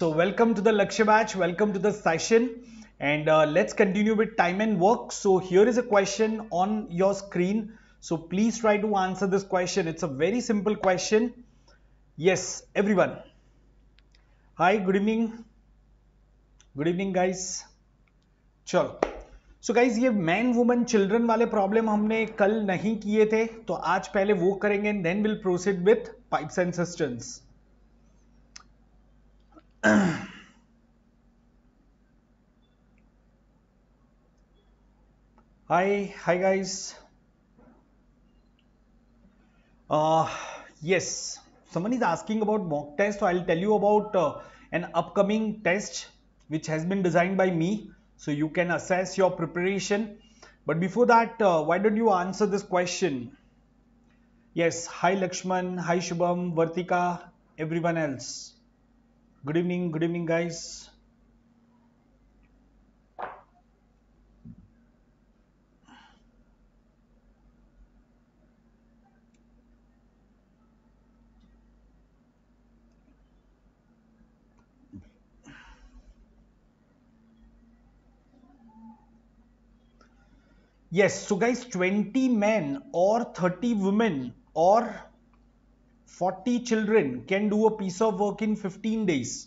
So welcome to the Lakshya batch, welcome to the session and uh, let's continue with time and work. So here is a question on your screen. So please try to answer this question. It's a very simple question. Yes, everyone. Hi, good evening. Good evening guys चलो so guys ये man woman children वाले problem हमने कल नहीं किए थे तो आज पहले वो करेंगे then will proceed with pipes and systems hi hi guys uh, yes someone is asking about mock test so i'll tell you about uh, an upcoming test which has been designed by me so you can assess your preparation but before that uh, why don't you answer this question yes hi lakshman hi shubham vartika everyone else good evening good evening guys yes so guys 20 men or 30 women or 40 children can do a piece of work in 15 days.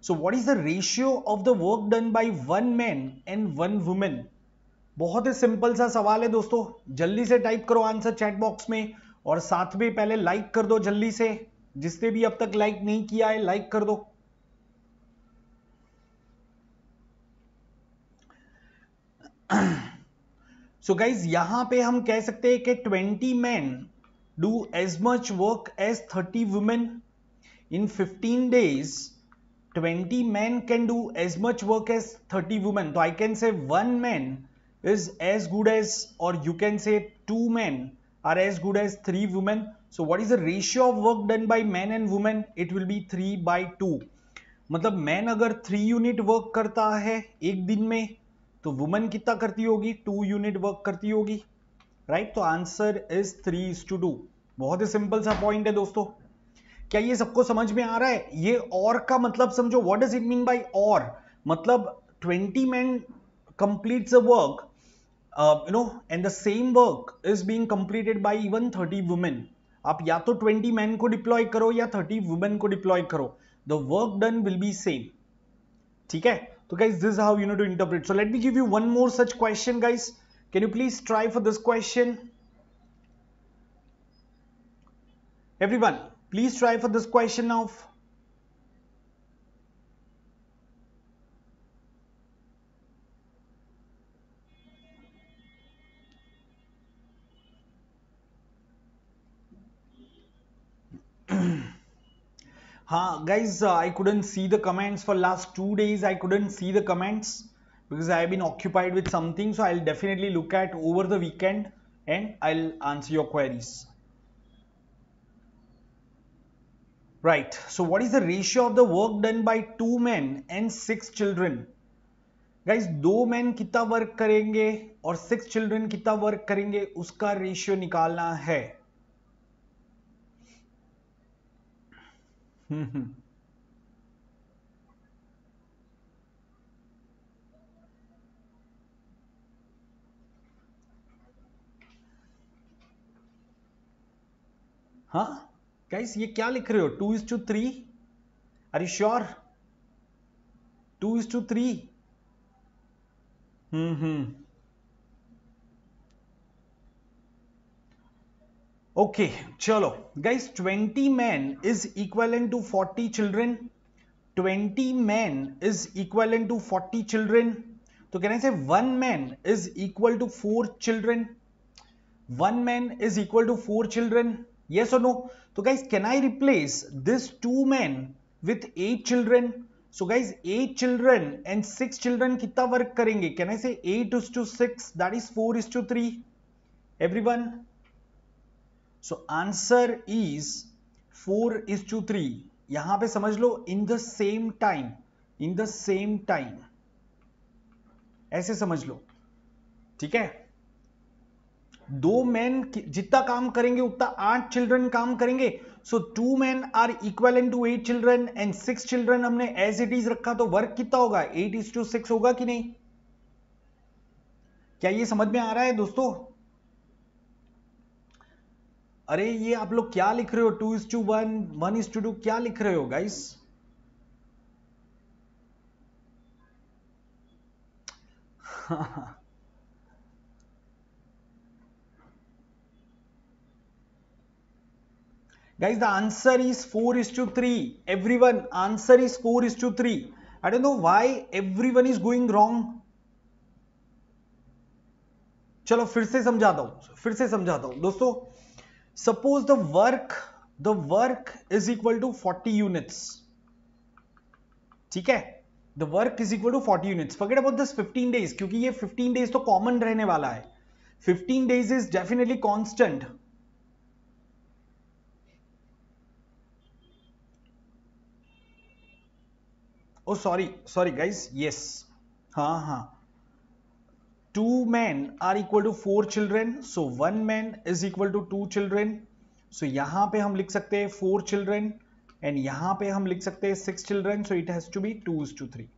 So what is the ratio of the work done by one man and one woman? बहुत ही simple सा सवाल है दोस्तों जल्दी से type करो answer chat box में और साथ में पहले लाइक कर दो जल्दी से जिसने भी अब तक लाइक नहीं किया है लाइक कर दो सो so गाइज यहां पे हम कह सकते हैं कि 20 man do as much work as 30 women in 15 days 20 men can do as much work as 30 women so i can say one man is as good as or you can say two men are as good as three women so what is the ratio of work done by men and women it will be 3 by 2 मतलब man अगर three unit work करता है एक दिन में तो women कितना करती होगी टू यूनिट वर्क करती होगी राइट तो answer is three is to two बहुत ही सिंपल सा पॉइंट है दोस्तों क्या ये सबको समझ में आ रहा है ये और का मतलब समझो what does it mean by और मतलब 20 man completes a work you know and the same work is is completed completed even even 30 women आप या तो 20 मैन को डिप्लॉय करो या 30 वुमेन को डिप्लॉय करो the work done will be same ठीक है तो guys this how you know to interpret so let me give you one more such question guys Can you please try for this question? Everyone, please try for this question now. huh, guys, uh, I couldn't see the comments for last two days. I couldn't see the comments. because I have been occupied with something. So I'll definitely look at over the weekend and I'll answer your queries. Right. So what is the ratio of the work done by two men and six children? Guys, दो men कितना work karenge और six children कितना work karenge uska ratio निकालना है. हाँ guys ये क्या लिख रहे हो टू इज टू थ्री अरे sure two is to three hmm hmm okay okay, चलो guys twenty man is equivalent to forty children twenty man is equivalent to forty children तो कह रहे थे one man is equal to four children one man is equal to four children yes or no so guys can i replace this two men with eight children so guys eight children and six children kitna work karenge can i say 8 is to 6 that is 4 is to 3 everyone so answer is 4 is to 3 yahan pe samajh lo in the same time in the same time aise samajh lo theek hai दो man जितना काम करेंगे उतना आठ children काम करेंगे so two man are equal an to eight children and six children हमने as it is रखा तो वर्क कितना होगा एट इज टू सिक्स होगा कि नहीं क्या ये समझ में आ रहा है दोस्तों अरे ये आप लोग क्या लिख रहे हो two is to one one is to two क्या लिख रहे हो गाइस हाँ guys the answer is 4 is to 3 everyone answer is 4 is to 3 i don't know why everyone is going wrong चलो फिर से समझाता हूं फिर से समझाता हूं दोस्तों suppose the work the work is equal to 40 units ठीक है the work is equal to 40 units forget about this 15 days क्योंकि ये 15 डेज तो कॉमन रहने वाला है 15 days is definitely constant oh sorry sorry guys yes हाँ हाँ two man are equal to four children so one man is equal to two children so यहां पे हम लिख सकते हैं फोर चिल्ड्रेन एंड यहां पे हम लिख सकते हैं six children so it has to be two is to three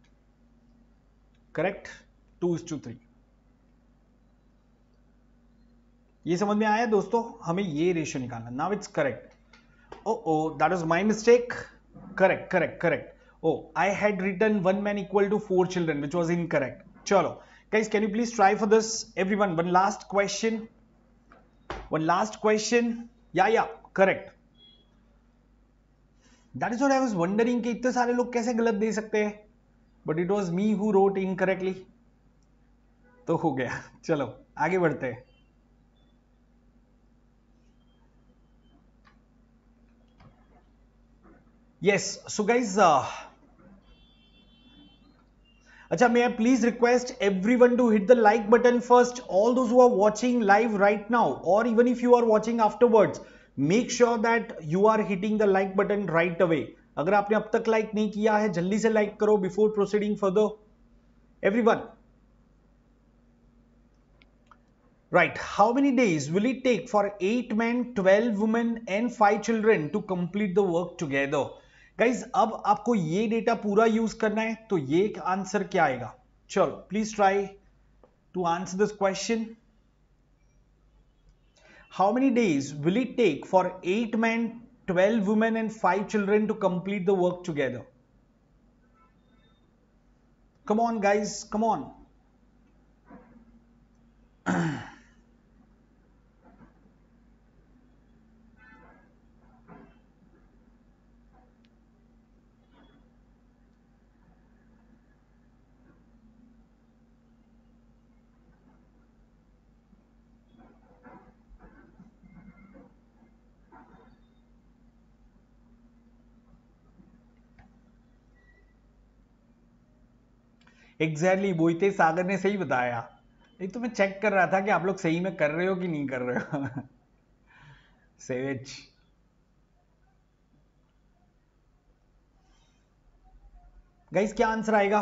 correct two is to three ये समझ में आया दोस्तों हमें ये रेशियो निकालना now it's correct oh oh that is my mistake correct correct correct oh i had written one man equal to four children which was incorrect chalo guys can you please try for this everyone one last question one last question yeah yeah correct that is what i was wondering ki itne sare log kaise galat de sakte hain but it was me who wrote incorrectly तो हो गया चलो आगे बढ़ते हैं yes so guys uh, Acha, may I please request everyone to hit the like button first. All those who are watching live right now or even if you are watching afterwards, make sure that you are hitting the like button right away. अगर आपने अब तक like नहीं किया है जल्दी से like करो before proceeding further everyone Right, how many days will it take for 8 men, 12 women and 5 children to complete the work together? Guys अब आपको ये डेटा पूरा यूज करना है तो ये आंसर क्या आएगा चलो please try to answer this question how many days will it take for eight man twelve women and five children to complete the work together come guys come on exactly exactly, बोइते सागर ने सही बताया एक तो मैं check कर रहा था कि आप लोग सही में कर रहे हो कि नहीं कर रहे हो सेवेज गाइस क्या आंसर आएगा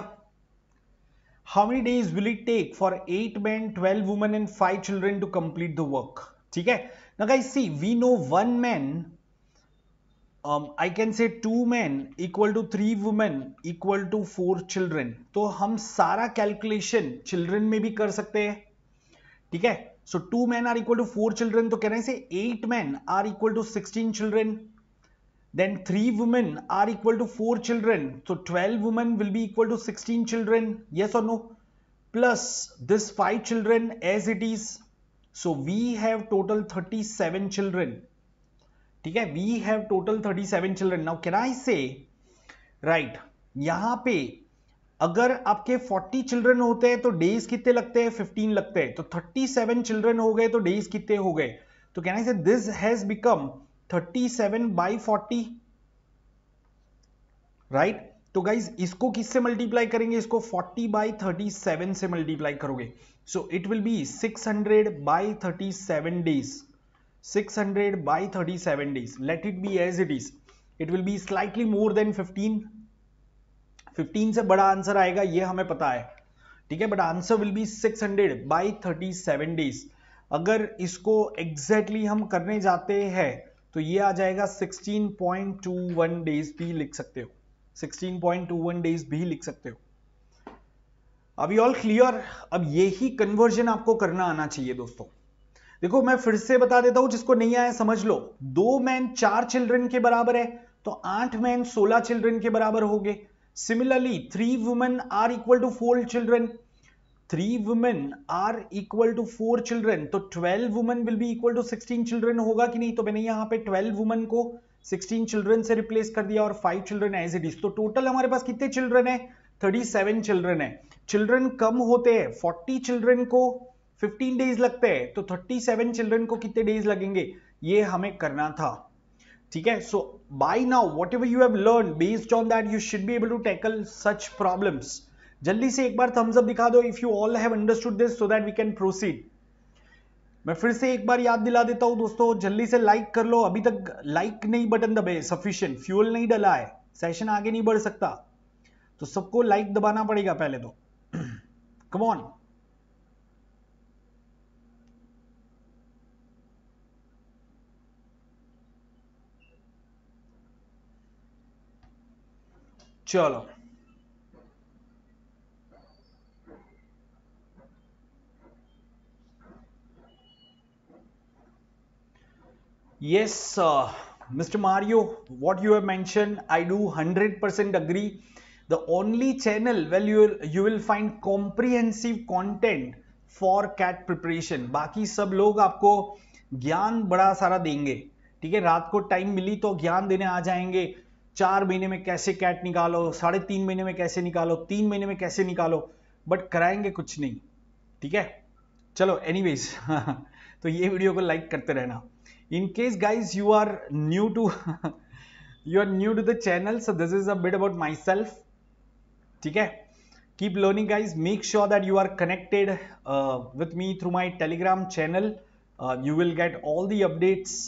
how many days will it take for eight man twelve women and five children to complete the work ठीक है ना guys see we know one man um, I can say two men equal to three women equal to four children. तो हम सारा calculation children में भी कर सकते हैं ठीक है so two man are equal to four children तो कह रहे हैं say eight man are equal to sixteen children then three women are equal to four children so twelve women will be equal to sixteen children yes और no plus this five children as it is so we have total thirty seven children ठीक है we have total seven children now can I say right यहां पे अगर आपके 40 children होते हैं तो डेज कितने लगते हैं 15 लगते हैं तो 37 चिल्ड्रन हो गए तो डेज कितने हो गए तो कहना say this has become 37 seven by forty right तो गाइज इसको किससे मल्टीप्लाई करेंगे इसको 40 बाई 37 से मल्टीप्लाई करोगे so it will be 600 hundred by thirty days 600 by 37 days let it be as it is it will be slightly more than 15 15 से बड़ा आंसर आएगा ये हमें पता है ठीक है but answer will be 600 by 37 days अगर इसको एग्जैक्टली exactly हम करने जाते हैं तो ये आ जाएगा 16.21 डेज भी लिख सकते हो 16.21 डेज भी लिख सकते हो अभी ऑल क्लियर अब यही कन्वर्जन आपको करना आना चाहिए दोस्तों देखो मैं फिर से बता देता हूं जिसको नहीं आया समझ लो दो मैन चार चिल्ड्रन के बराबर है तो आठ मैन सोलह चिल्ड्रन के बराबर हो गए similarly three women are equal to four children three women are equal to four children तो twelve women will be equal to sixteen children होगा कि नहीं तो मैंने यहां पे ट्वेल्व वुमेन को सिक्सटीन चिल्ड्रन से रिप्लेस कर दिया और five children as it is तो टोटल हमारे पास कितने चिल्ड्रन है थर्टी सेवन चिल्ड्रन है चिल्ड्रन कम होते हैं फोर्टी चिल्ड्रन को 15 डेज लगते हैं तो 37 चिल्ड्रन को कितने डेज लगेंगे ये हमें करना था ठीक है so by now whatever you have learn based on that you should be able to tackle such problems जल्दी से एक बार थम्स अप दिखा दो if you all have understood this so that we can proceed मैं फिर से एक बार याद दिला देता हूं दोस्तों जल्दी से लाइक कर लो अभी तक लाइक नहीं बटन दबे सफिशियंट फ्यूल नहीं डला है सेशन आगे नहीं बढ़ सकता तो सबको लाइक दबाना पड़ेगा पहले तो कम ऑन चलो yes mister Mario what you have mention I do hundred percent agree the only channel well you you will find comprehensive content for CAT preparation बाकी सब लोग आपको ज्ञान बड़ा सारा देंगे ठीक है रात को टाइम मिली तो ज्ञान देने आ जाएंगे चार महीने में कैसे कैट निकालो साढ़े तीन महीने में कैसे निकालो तीन महीने में कैसे निकालो बट कराएंगे कुछ नहीं ठीक है चलो एनीवेज तो ये वीडियो को लाइक करते रहना in case guys you are new to you are new to the channel so this is a bit about myself ठीक है keep learning guys make sure that you are connected with me through my Telegram channel you will get all the updates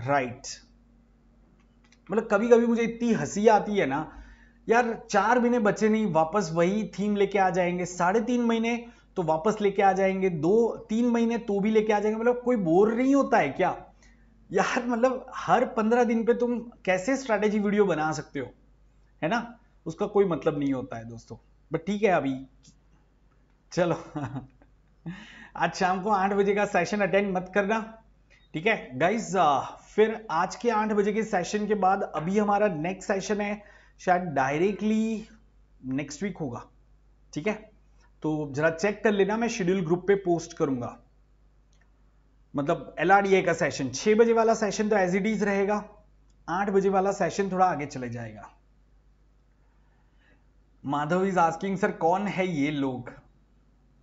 right right मतलब कभी कभी मुझे इतनी हंसी आती है ना यार चार महीने बचे नहीं वापस वही थीम लेके आ जाएंगे साढ़े तीन महीने तो वापस लेके आ जाएंगे दो तीन महीने तो भी लेके आ जाएंगे मतलब कोई बोर नहीं होता है क्या यार मतलब हर पंद्रह दिन पे तुम कैसे स्ट्रैटेजी वीडियो बना सकते हो है ना उसका कोई मतलब नहीं होता है दोस्तों बट ठीक है अभी चलो आज शाम को आठ बजे का सेशन अटेंड मत करना ठीक है गाइज uh, फिर आज के आठ बजे के सेशन के बाद अभी हमारा नेक्स्ट सेशन है शायद डायरेक्टली नेक्स्ट वीक होगा ठीक है तो जरा चेक कर लेना मैं शेड्यूल ग्रुप पे पोस्ट करूंगा मतलब एल का सेशन छह बजे वाला सेशन तो एज इट इज रहेगा आठ बजे वाला सेशन थोड़ा आगे चले जाएगा माधव इज आस्किंग सर कौन है ये लोग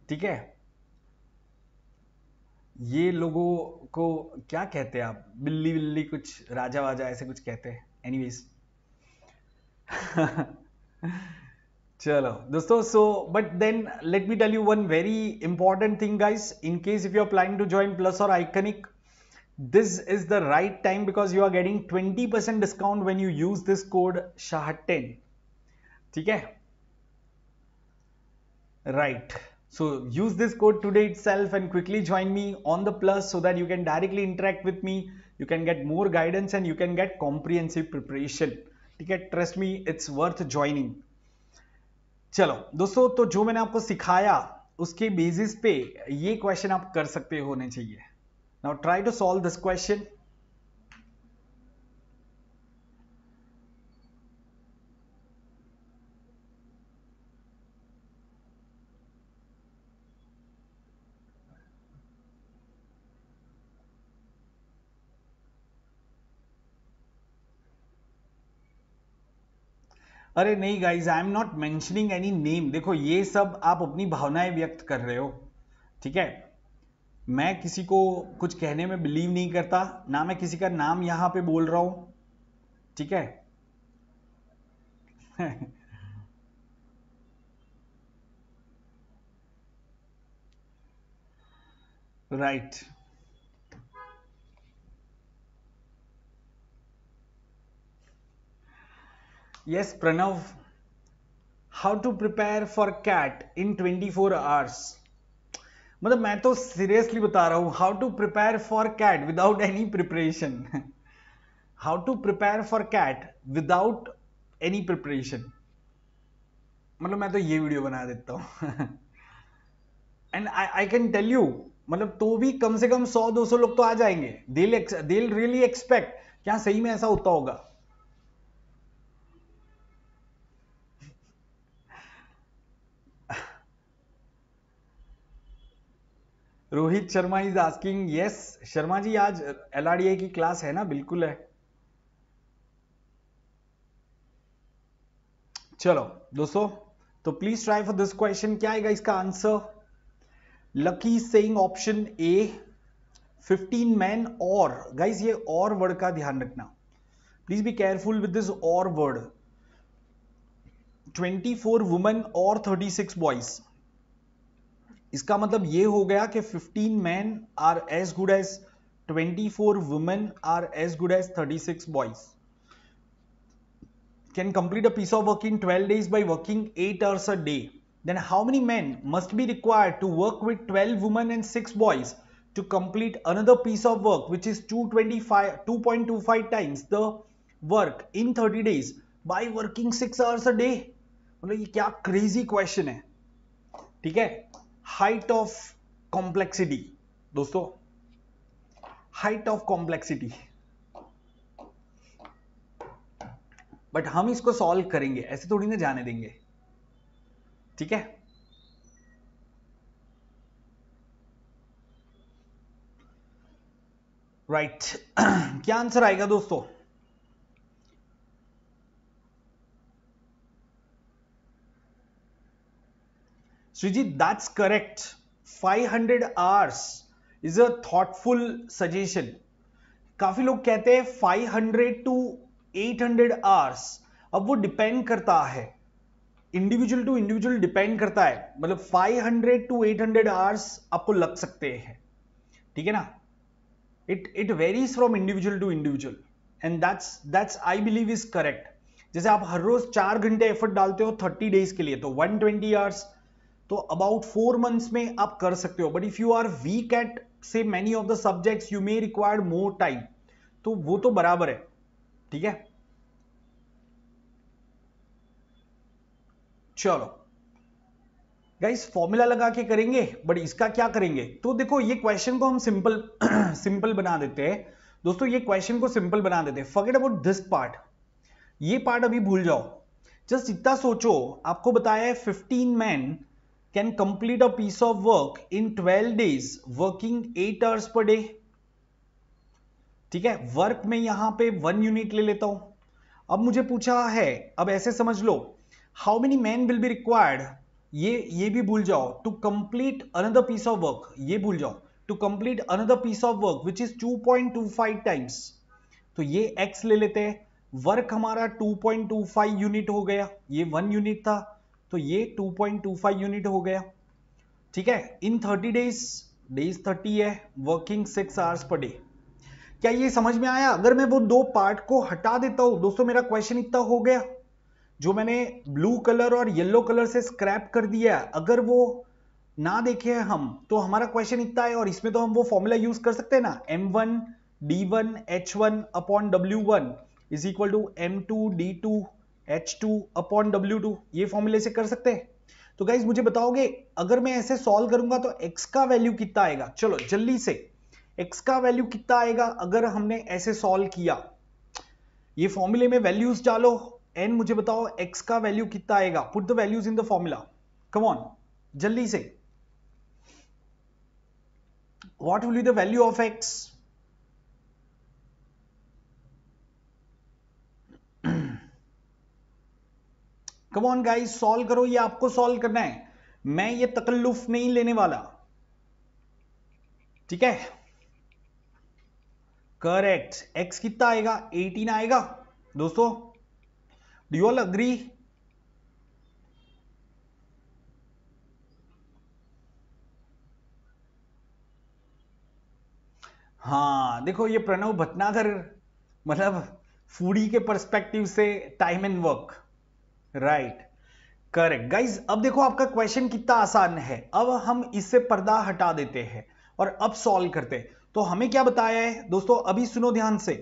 ठीक है ये लोगों को क्या कहते हैं आप बिल्ली बिल्ली कुछ राजा वाजा ऐसे कुछ कहते हैं एनीवेज चलो दोस्तों so but then let me tell you one very important thing guys in case if you are planning to join plus और iconic this is the right time because you are getting 20% discount when you use this code Shah ठीक है right right. So use this code today itself and quickly join me on the plus so that you can directly interact with me. You can get more guidance and you can get comprehensive preparation. ठीक है trust me it's worth joining चलो दोस्तों तो जो मैंने आपको सिखाया उसके बेसिस पे ये क्वेश्चन आप कर सकते होने चाहिए now try to solve this question अरे नहीं guys I am not mentioning any name देखो ये सब आप अपनी भावनाएं व्यक्त कर रहे हो ठीक है मैं किसी को कुछ कहने में बिलीव नहीं करता ना मैं किसी का नाम यहां पे बोल रहा हूं ठीक है right right. Yes, Pranav. How to prepare for CAT in 24 hours? मतलब मैं तो सीरियसली बता रहा हूँ how to prepare for CAT without any preparation how to prepare for CAT without any preparation मतलब मैं तो ये वीडियो बना देता हूँ and I I can tell you मतलब तो भी कम से कम 100-200 लोग तो आ जाएंगे दिल दिल रियली एक्सपेक्ट क्या सही में ऐसा होता होगा Rohit Sharma is asking yes Sharma ji आज एल e की क्लास है ना बिल्कुल है चलो दोस्तों तो please try for this question क्या आएगा इसका answer Lucky saying option A 15 man or guys ये और वर्ड का ध्यान रखना please be careful with this or word 24 women or 36 boys इसका मतलब ये हो गया कि 15 man are as good as 24 four women are as good as 36 six boys can complete a piece of work in twelve days by working eight hours a day then how many man must be required to work with twelve women and six boys to complete another piece of work which is two 2.25 times the work in 30 days by working 6 hours a day matlab ye kya crazy question है theek hai height of complexity दोस्तों height of complexity but हम इसको solve करेंगे ऐसे थोड़ी ना जाने देंगे ठीक है राइट right. क्या आंसर आएगा दोस्तों Srijit, that's correct. 500 hours is a thoughtful suggestion. काफी लोग कहते हैं 500 टू 800 आवर्स अब वो डिपेंड करता है इंडिविजुअल टू इंडिविजुअल डिपेंड करता है मतलब 500 टू 800 आवर्स आपको लग सकते हैं ठीक है ना it it varies from individual to individual and that's that's I believe is correct जैसे आप हर रोज चार घंटे एफर्ट डालते हो थर्टी डेज के लिए तो वन ट्वेंटी आवर्स तो अबाउट फोर मंथ्स में आप कर सकते हो but if you are weak at say many of the subjects you may required more time तो वो तो बराबर है ठीक है चलो गाइस फॉर्मूला लगा के करेंगे बट इसका क्या करेंगे तो देखो ये क्वेश्चन को हम सिंपल सिंपल बना देते हैं दोस्तों ये क्वेश्चन को सिंपल बना देते हैं फॉरगेट अबाउट दिस पार्ट ये पार्ट अभी भूल जाओ जस्ट इतना सोचो आपको बताया है fifteen man can complete a piece of work in 12 days working 8 hours per day ठीक है वर्क में यहां पे वन यूनिट ले लेता हूं अब मुझे पूछा है अब ऐसे समझ लो how many man will be required ये ये भी भूल जाओ to complete another piece of work ये भूल जाओ to complete another piece of work which is 2.25 times तो ये एक्स ले लेते हैं वर्क हमारा 2.25 यूनिट हो गया ये वन यूनिट था तो ये 2.25 यूनिट हो गया ठीक है इन 30 डेज डेज 30 है working six hours per day क्या ये समझ में आया अगर मैं वो दो पार्ट को हटा देता हूं दोस्तों मेरा क्वेश्चन इतना हो गया जो मैंने ब्लू कलर और येलो कलर से स्क्रैप कर दिया अगर वो ना देखे हम तो हमारा क्वेश्चन इतना है और इसमें तो हम वो फॉर्मूला यूज कर सकते हैं ना M one D one H one upon W one is equal to M two D two H two upon W two ये फॉर्मूले से कर सकते हैं तो गाइज मुझे बताओगे अगर मैं ऐसे सॉल्व करूंगा तो x का वैल्यू कितना आएगा चलो जल्दी से x का वैल्यू कितना आएगा अगर हमने ऐसे सॉल्व किया ये फॉर्मूले में वैल्यूज डालो एन मुझे बताओ x का वैल्यू कितना आएगा put the values in the formula come on जल्दी से what will you the value of x come on guys solve करो ये आपको सॉल्व करना है मैं ये तकल्लुफ नहीं लेने वाला ठीक है करेक्ट एक्स कितना आएगा 18 आएगा दोस्तों डू ऑल अग्री हाँ देखो ये प्रणव भटनागर मतलब फूडी के परस्पेक्टिव से time and work right correct guys अब देखो आपका क्वेश्चन कितना आसान है अब हम इससे पर्दा हटा देते हैं और अब सॉल्व करते हैं तो हमें क्या बताया है दोस्तों अभी सुनो ध्यान से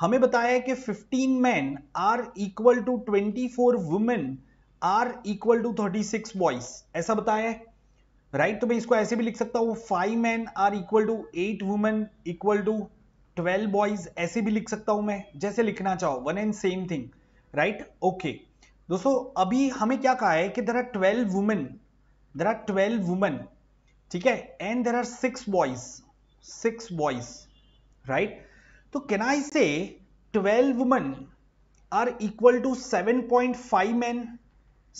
हमें बताया है कि 15 man are equal to 24 women are equal to 36 boys ऐसा बताया है राइट तो मैं इसको ऐसे भी लिख सकता हूं five man are equal to eight women equal to twelve boys ऐसे भी लिख सकता हूं मैं जैसे लिखना चाहो one and same thing right okay दोस्तों अभी हमें क्या कहा है कि there are twelve women there are twelve women ठीक है and there are six boys six boys right तो can I say twelve women are equal to seven point five man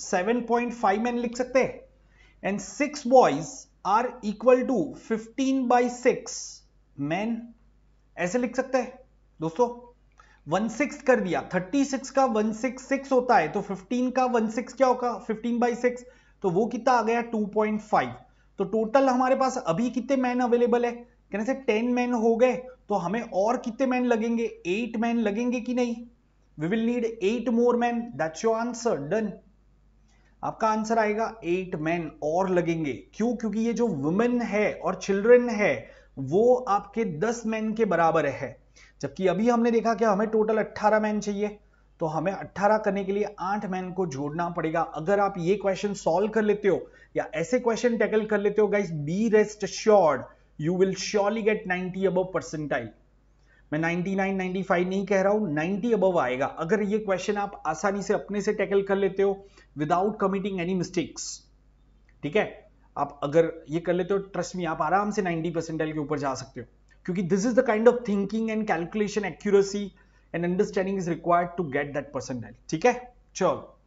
seven point five man लिख सकते हैं and six boys are equal to fifteen by six man ऐसे लिख सकते हैं दोस्तों one six कर दिया थर्टी सिक्स का वन सिक्स सिक्स होता है तो फिफ्टीन का वन सिक्स क्या होगा फिफ्टीन बाई सिक्स तो वो कितना आ गया टू पॉइंट फाइव तो टोटल हमारे पास अभी कितने मैन अवेलेबल है कहने से टेन मैन हो गए तो हमें और कितने मैन लगेंगे एट मैन लगेंगे कि नहीं we will need eight more man that's your answer done आपका आंसर आएगा एट मैन और लगेंगे क्यों क्योंकि ये जो वुमेन है और चिल्ड्रेन है वो आपके दस मैन के बराबर है जबकि अभी हमने देखा कि हमें टोटल 18 मैन चाहिए तो हमें 18 करने के लिए 8 मैन को जोड़ना पड़ेगा अगर आप ये क्वेश्चन सॉल्व कर लेते हो या ऐसे क्वेश्चन टैकल कर लेते हो guys be rest sured you will surely get 90 above percentile मैं 99 95 नहीं कह रहा हूं 90 अबव आएगा अगर ये क्वेश्चन आप आसानी से अपने से टैकल कर लेते हो विदाउट कमिटिंग एनी मिस्टेक्स ठीक है आप अगर ये कर लेते हो ट्रस्ट में आप आराम से नाइनटी परसेंटाइल के ऊपर जा सकते हो क्योंकि this is the kind of thinking and calculation accuracy and understanding is required to get that percentile ठीक है चलो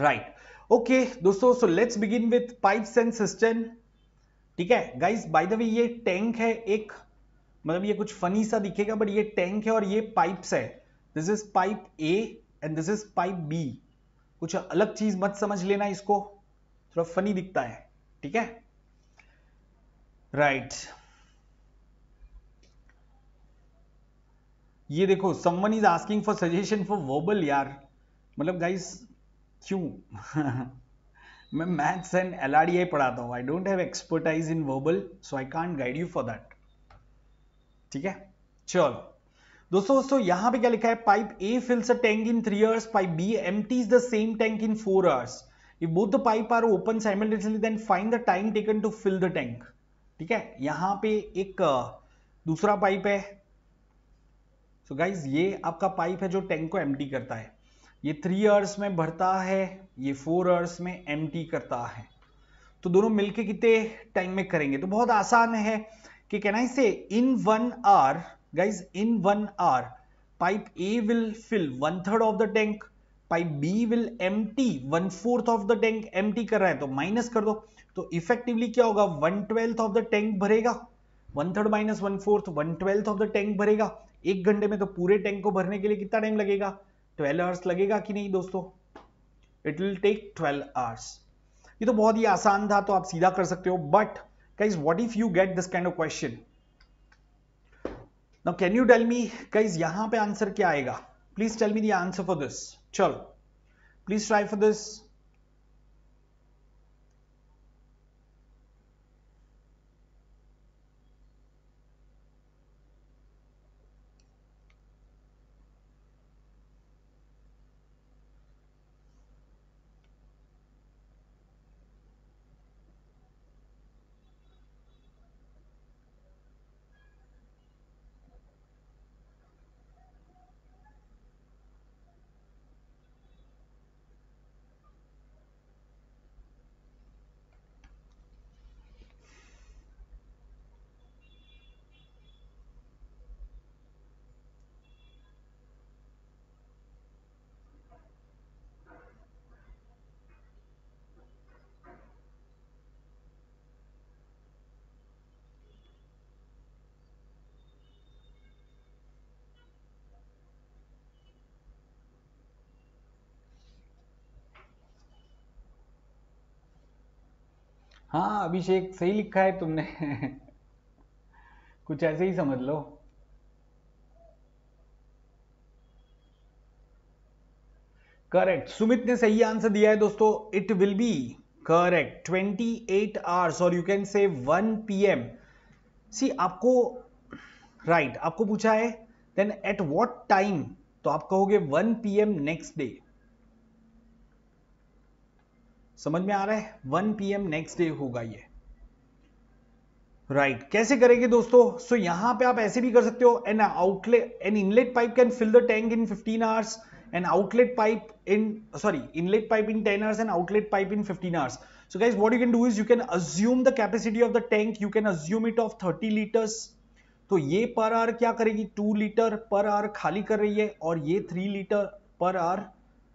राइट ओके दोस्तों so let's begin with pipes and system ठीक है गाइस बाय द वे ये टैंक है एक मतलब ये कुछ फनी सा दिखेगा बट ये टैंक है और ये पाइप्स है this is pipe A and this is pipe B कुछ अलग चीज मत समझ लेना इसको थोड़ा फनी दिखता है ठीक है राइट right. ये देखो someone is asking for suggestion for verbal यार मतलब गाइस क्यों मैं मैथ्स एंड एल आर पढ़ाता हूँ I don't have expertise in verbal so I can't guide you for that ठीक है चलो दोस्तों दोस्तों यहां पे क्या लिखा है pipe A fills a tank in three hours pipe B empties the same tank in four hours if both the pipe are open simultaneously then find the time taken to fill the tank ठीक है यहां पे एक दूसरा pipe है so so guys ये आपका pipe है जो टैंक को एम करता है ये थ्री आवर्स में भरता है ये फोर आवर्स में एम करता है तो दोनों मिलके कितने टाइम में करेंगे तो बहुत आसान है कि कहना है in one hour guys in one hour pipe A will fill one third of the tank pipe B will empty one fourth of the tank empty कर रहा है तो माइनस कर दो तो इफेक्टिवली क्या होगा one twelfth of the tank भरेगा one third minus one fourth one twelfth of the tank भरेगा एक घंटे में तो पूरे टैंक को भरने के लिए कितना टाइम लगेगा ट्वेल्व आवर्स लगेगा कि नहीं दोस्तों it will take twelve hours ये तो बहुत ही आसान था तो आप सीधा कर सकते हो but cause what if you get this kind of question now can you tell me guys यहां पे आंसर क्या आएगा please tell me the answer for this चलो प्लीज ट्राई फॉर दिस हाँ अभिषेक सही लिखा है तुमने कुछ ऐसे ही समझ लो करेक्ट सुमित ने सही आंसर दिया है दोस्तों it will be correct 28 hours और यू कैन से 1 पीएम सी आपको राइट right, आपको पूछा है देन एट व्हाट टाइम तो आप कहोगे 1 पीएम नेक्स्ट डे समझ में आ रहा है 1 पीएम नेक्स्ट डे होगा ये राइट right. कैसे करेंगे दोस्तों सो so, यहां पे आप ऐसे भी कर सकते हो an outlet an inlet pipe can fill the tank in 15 hours an outlet pipe in sorry inlet pipe in 10 hours and outlet pipe in 15 hours so guys what you can do is you can assume the capacity of the tank you can assume it of 30 litres तो ये पर are क्या करेगी two litre per hour खाली कर रही है और ये थ्री लीटर पर आर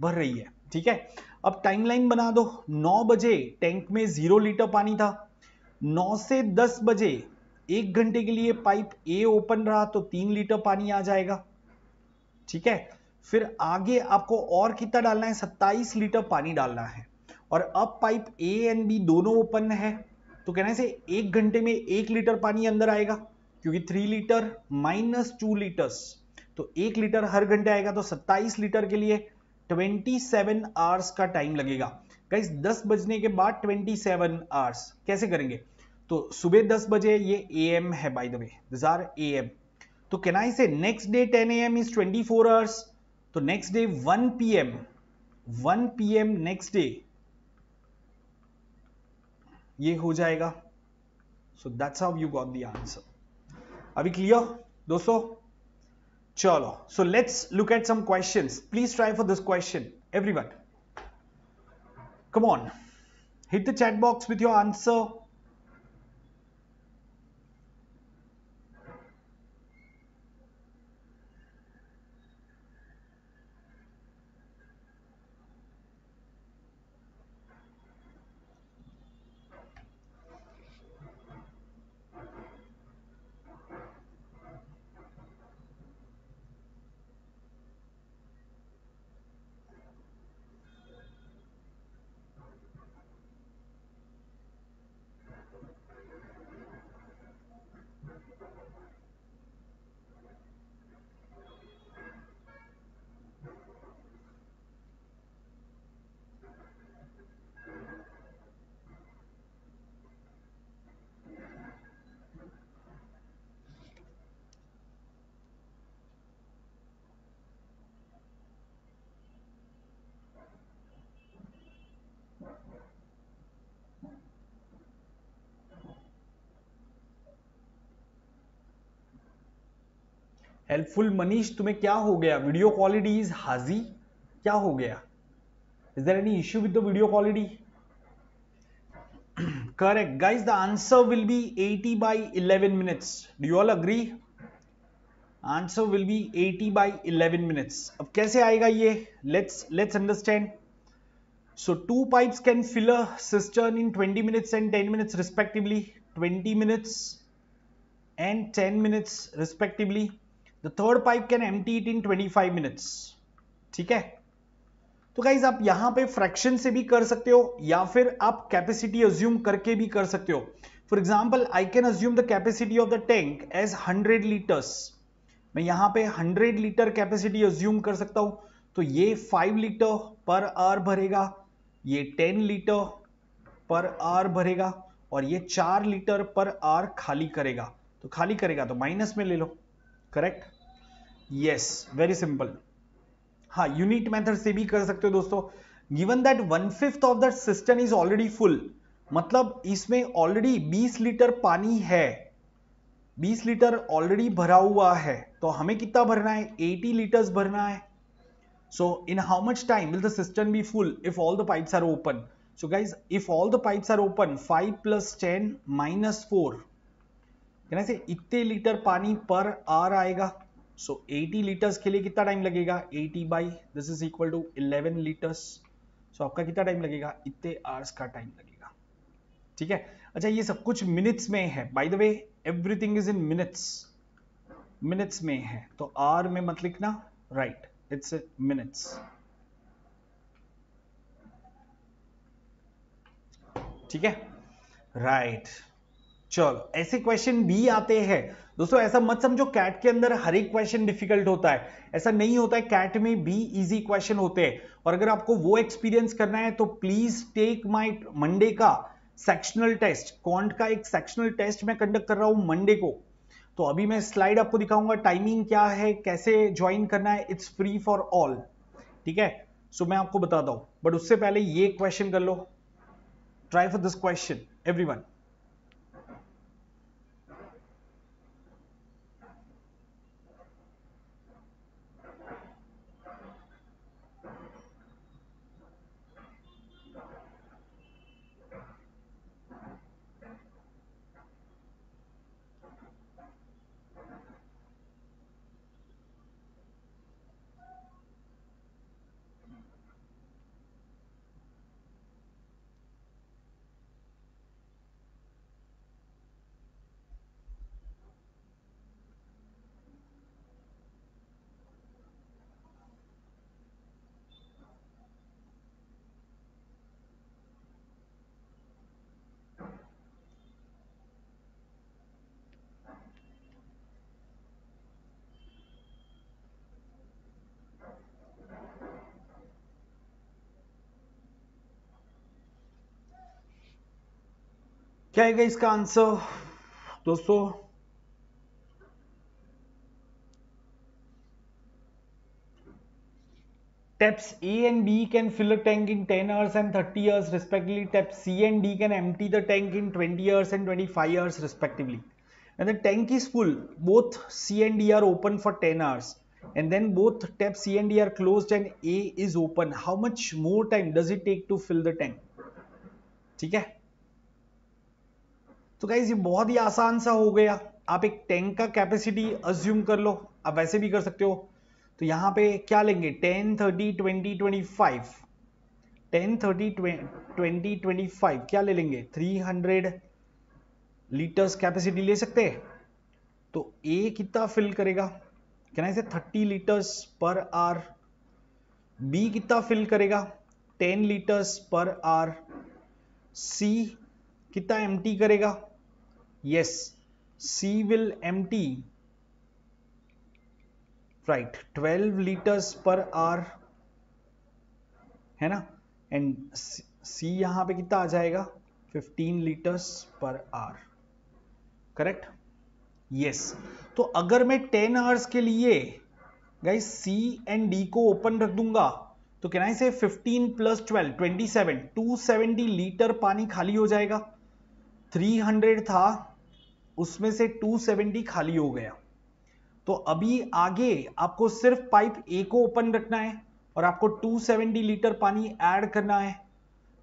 भर रही है ठीक है अब टाइमलाइन बना दो 9 बजे टैंक में जीरो लीटर पानी था 9 से 10 बजे एक घंटे के लिए पाइप ए ओपन रहा तो तीन लीटर पानी आ जाएगा ठीक है फिर आगे आपको और कितना डालना है 27 लीटर पानी डालना है और अब पाइप ए एंड बी दोनों ओपन है तो कहने से एक घंटे में एक लीटर पानी अंदर आएगा क्योंकि three litre minus two litres तो एक लीटर हर घंटे आएगा तो 27 लीटर के लिए 27 आवर्स का टाइम लगेगा गाइस 10 बजने के बाद 27 आवर्स कैसे करेंगे तो सुबह 10 बजे ये ए एम है by the way this are A M तो can I say next day 10 A M is 24 hours तो next day 1 P M one P M next day ये हो जाएगा so that's how you got the answer अभी clear दोस्तों So let's look at some questions. Please try for this question. Everyone. Come on. Hit the chat box with your answer. Helpful Manish तुम्हें क्या हो गया video quality is हाजी क्या हो गया is there any issue with the video quality correct guys the answer will be 80 by 11 minutes do all agree answer will be eighty by eleven minutes अब कैसे आएगा ये let's let's understand so two pipe can fill a cistern in 20 minutes and 10 minutes respectively twenty minutes and ten minutes respectively The third pipe can empty it in 25 minutes ठीक है तो guys आप यहां पे फ्रैक्शन से भी कर सकते हो या फिर आप कैपेसिटी अज्यूम करके भी कर सकते हो for example I can assume the capacity of the tank as 100 litres मैं यहां पे 100 लीटर कैपेसिटी अज्यूम कर सकता हूं तो ये 5 लीटर पर आर भरेगा ये 10 लीटर पर आर भरेगा और ये 4 लीटर पर आर खाली करेगा तो खाली करेगा तो माइनस में ले लो करेक्ट यस वेरी सिंपल हाँ यूनिट मेथड से भी कर सकते हो दोस्तों given that one fifth of that system is already full मतलब इसमें ऑलरेडी 20 लीटर पानी है 20 लीटर ऑलरेडी भरा हुआ है तो हमें कितना भरना है 80 लीटर्स भरना है so in how much time will the system be full if all the pipes are open so guys if all the pipes are open 5 plus ten minus four कहना से इतने लीटर पानी पर आर आएगा सो so, 80 litres के लिए कितना time लगेगा 80 by this is equal to 11 litres so आपका कितना टाइम लगेगा इतने आर्स का टाइम लगेगा ठीक है अच्छा ये सब कुछ मिनट्स में है by the way everything is in minutes minutes में है तो आर में मत लिखना राइट इट्स मिनट्स ठीक है राइट right. चलो ऐसे क्वेश्चन भी आते हैं दोस्तों ऐसा मत समझो कैट के अंदर हर एक क्वेश्चन डिफिकल्ट होता है ऐसा नहीं होता है कैट में भी इजी क्वेश्चन होते हैं और अगर आपको वो एक्सपीरियंस करना है तो प्लीज टेक माई मंडे का सेक्शनल टेस्ट कॉन्ट का एक सेक्शनल टेस्ट मैं कंडक्ट कर रहा हूं मंडे को तो अभी मैं स्लाइड आपको दिखाऊंगा टाइमिंग क्या है कैसे ज्वाइन करना है इट्स फ्री फॉर ऑल ठीक है सो मैं आपको बताता हूं बट उससे पहले ये क्वेश्चन कर लो try for this question every क्या आएगा इसका आंसर दोस्तों taps A and B can fill a tank in ten hours and 30 years respectively taps C and D can empty the tank in twenty years and 25 years respectively and the tank is full both C and D are open for ten hours and then both taps C and D are closed and A is open how much more time does it take to fill the tank ठीक है तो guys ये बहुत ही आसान सा हो गया आप एक टैंक का कैपेसिटी अज्यूम कर लो आप वैसे भी कर सकते हो तो यहाँ पे क्या लेंगे ten thirty twenty twenty five ten thirty twenty twenty five क्या ले लेंगे थ्री हंड्रेड लीटर्स कैपेसिटी ले सकते हैं तो ए कितना फिल करेगा क्या ना इसे thirty litres per hour B कितना फिल करेगा ten litres per hour C कितना एम करेगा yes C will empty right 12 liters per hour है ना एंड C यहां पे कितना आ जाएगा 15 liters per hour correct yes yes. तो अगर मैं 10 आवर्स के लिए गाइस C एंड D को ओपन रख दूंगा तो कैन आई से 15 प्लस 12 27 270 लीटर पानी खाली हो जाएगा 300 था उसमें से 270 खाली हो गया तो अभी आगे आपको सिर्फ पाइप ए को ओपन रखना है और आपको 270 लीटर पानी ऐड करना है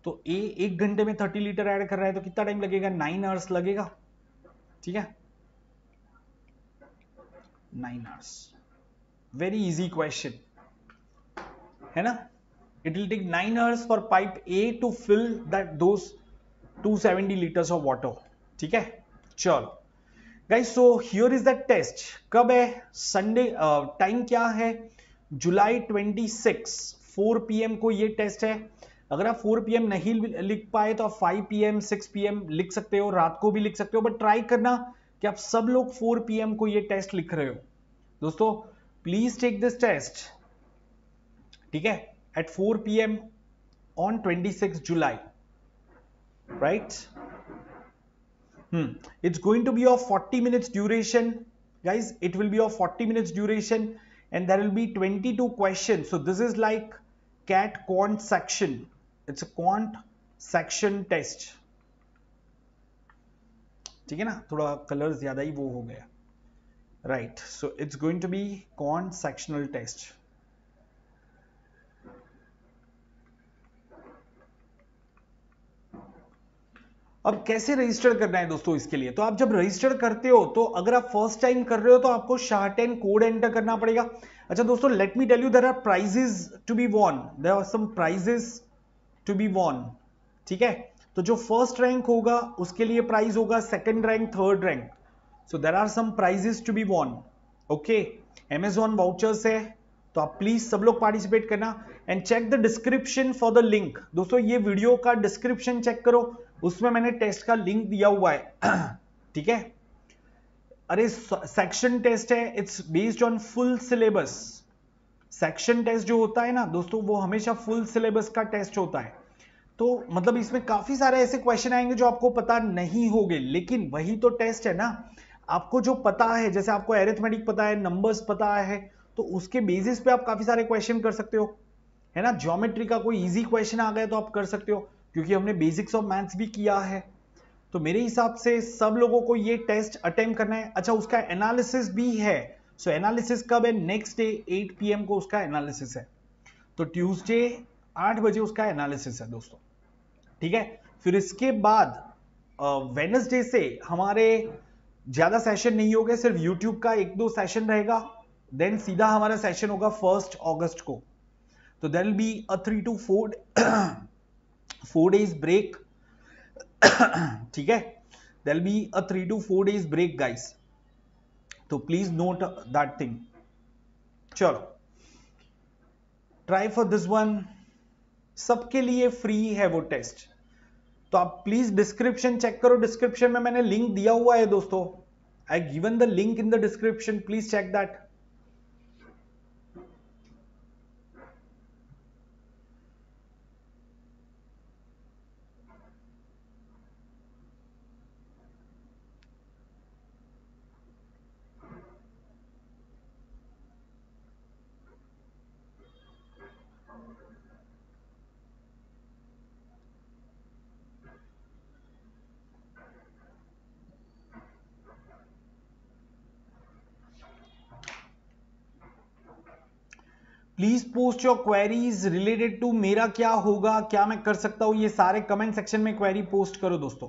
तो ए एक घंटे में 30 लीटर ऐड कर रहा है तो कितना टाइम लगेगा नाइन आवर्स लगेगा ठीक है nine hours very easy question है ना it will take 9 hours for pipe A to fill that those 270 litres of water ठीक है चलो guys so here is the test कब है संडे टाइम uh, क्या है जुलाई 26 4 पीएम को ये टेस्ट है अगर आप 4 पीएम नहीं लिख पाए तो आप 5 पीएम 6 पीएम लिख सकते हो रात को भी लिख सकते हो बट ट्राई करना कि आप सब लोग 4 पीएम को ये टेस्ट लिख रहे हो दोस्तों प्लीज टेक दिस टेस्ट ठीक है at 4 PM on 26 July right right? Hmm. It's going to be of 40 minutes duration. Guys, it will be of 40 minutes duration and there will be 22 questions. So this is like CAT quant section. It's a quant section test. Right. So it's going to be ही sectional test. अब कैसे register करना है दोस्तों इसके लिए तो आप जब रजिस्टर करते हो तो अगर आप फर्स्ट टाइम कर रहे हो तो आपको शार्ट एंड कोड एंटर करना पड़ेगा अच्छा दोस्तों let me tell you there are prizes to be won there are some prizes to be won ठीक है तो जो फर्स्ट रैंक होगा उसके लिए प्राइज होगा second rank third rank so there are some prizes to be won okay Amazon vouchers है तो आप प्लीज सब लोग पार्टिसिपेट करना and check the description for the link दोस्तों ये वीडियो का डिस्क्रिप्शन चेक करो उसमें मैंने टेस्ट का लिंक दिया हुआ है ठीक है अरे सेक्शन टेस्ट है it's based on full syllabus section test जो होता है ना दोस्तों वो हमेशा फुल सिलेबस का टेस्ट होता है तो मतलब इसमें काफी सारे ऐसे क्वेश्चन आएंगे जो आपको पता नहीं होंगे लेकिन वही तो टेस्ट है ना आपको जो पता है जैसे आपको एरेथमेटिक पता है नंबर्स पता है तो उसके बेसिस पे आप काफी सारे क्वेश्चन कर सकते हो है ना ज्योमेट्री का कोई इजी क्वेश्चन आ गया तो आप कर सकते हो क्योंकि हमने बेसिक्स ऑफ मैथ्स भी किया है तो मेरे हिसाब से सब लोगों को ये टेस्ट अटेम्प्ट करना है अच्छा उसका एनालिसिस भी है सो एनालिसिस कब है नेक्स्ट डे 8 पीएम को उसका एनालिसिस है तो ट्यूसडे 8 बजे उसका एनालिसिस है दोस्तों ठीक है फिर इसके बाद वेनसडे से हमारे ज्यादा सेशन नहीं हो सिर्फ यूट्यूब का एक दो सेशन रहेगा देन सीधा हमारा सेशन होगा फर्स्ट ऑगस्ट को तो there be a three to four four days break ठीक है there'll be a three to four days break guys तो please note that thing चलो ट्राई फॉर दिस वन सबके लिए फ्री है वो टेस्ट तो आप प्लीज डिस्क्रिप्शन चेक करो डिस्क्रिप्शन में मैंने लिंक दिया हुआ है दोस्तों I given the link in the description please check that please post your queries related to मेरा क्या होगा क्या मैं कर सकता हूं ये सारे कमेंट सेक्शन में क्वेरी पोस्ट करो दोस्तों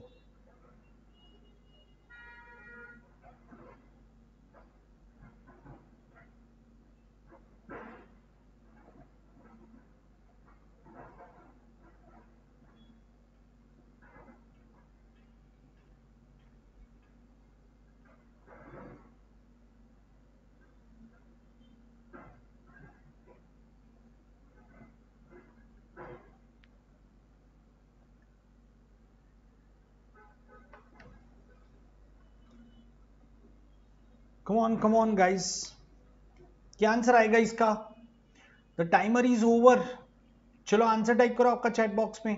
come on come on guys क्या आंसर आएगा इसका द टाइमर इज ओवर चलो आंसर टाइप करो आपका चैट बॉक्स में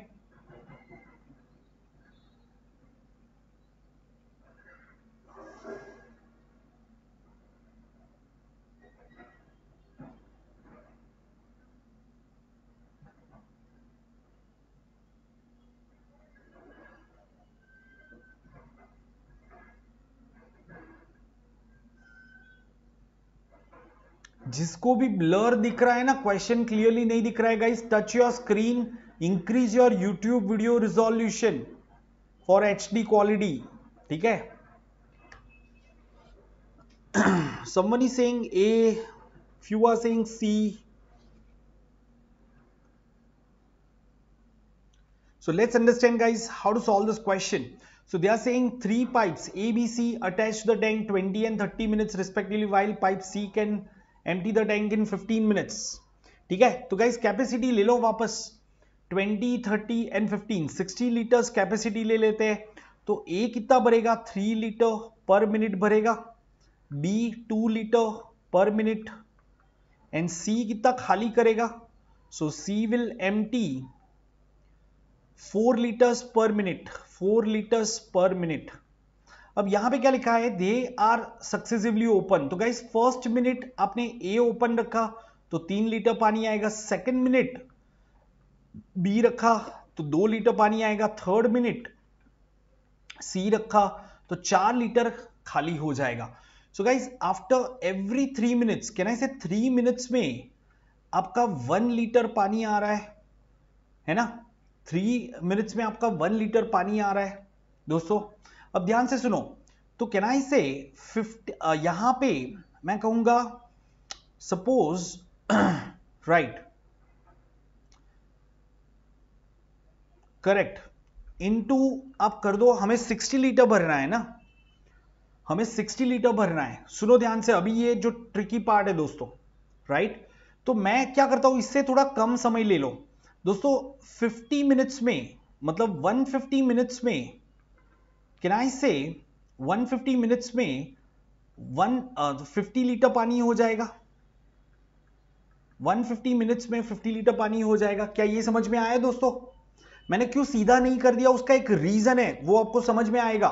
जिसको भी ब्लर दिख रहा है ना क्वेश्चन क्लियरली नहीं दिख रहा है guys touch your screen increase your YouTube video resolution for H D quality ठीक है समी saying a few R C so let's understand guys how to solve this question so they are saying three pipes a b c attach the tank 20 and 30 minutes respectively while pipe c can uh, empty the tank in 15 minutes ठीक है तो guys capacity ले लो वापस 20, 30 and 15, 60 litres capacity ले लेते हैं तो ए कितना भरेगा 3 लीटर पर मिनट भरेगा B 2 litre per minute and C कितना खाली करेगा so C will empty four litres per minute four litres per minute अब यहां पे क्या लिखा है दे आर सक्सेसिवली ओपन तो गाइस फर्स्ट मिनट आपने ए ओपन रखा तो तीन लीटर पानी आएगा सेकेंड मिनट बी रखा तो दो लीटर पानी आएगा थर्ड मिनट सी रखा तो चार लीटर खाली हो जाएगा so guys after every three minutes I say three minutes में आपका वन लीटर पानी आ रहा है है ना थ्री मिनट्स में आपका वन लीटर पानी आ रहा है दोस्तों अब ध्यान से सुनो तो कैन आई से फिफ्टी यहां पे मैं कहूंगा सपोज राइट करेक्ट इनटू आप कर दो हमें 60 लीटर भरना है ना हमें 60 लीटर भरना है सुनो ध्यान से अभी ये जो ट्रिकी पार्ट है दोस्तों राइट तो मैं क्या करता हूं इससे थोड़ा कम समय ले लो दोस्तों 50 मिनट्स में मतलब 150 मिनट्स में कैन आई से 150 मिनट्स में वन फिफ्टी लीटर पानी हो जाएगा 150 मिनट्स में 50 लीटर पानी हो जाएगा क्या ये समझ में आया दोस्तों मैंने क्यों सीधा नहीं कर दिया उसका एक रीजन है वो आपको समझ में आएगा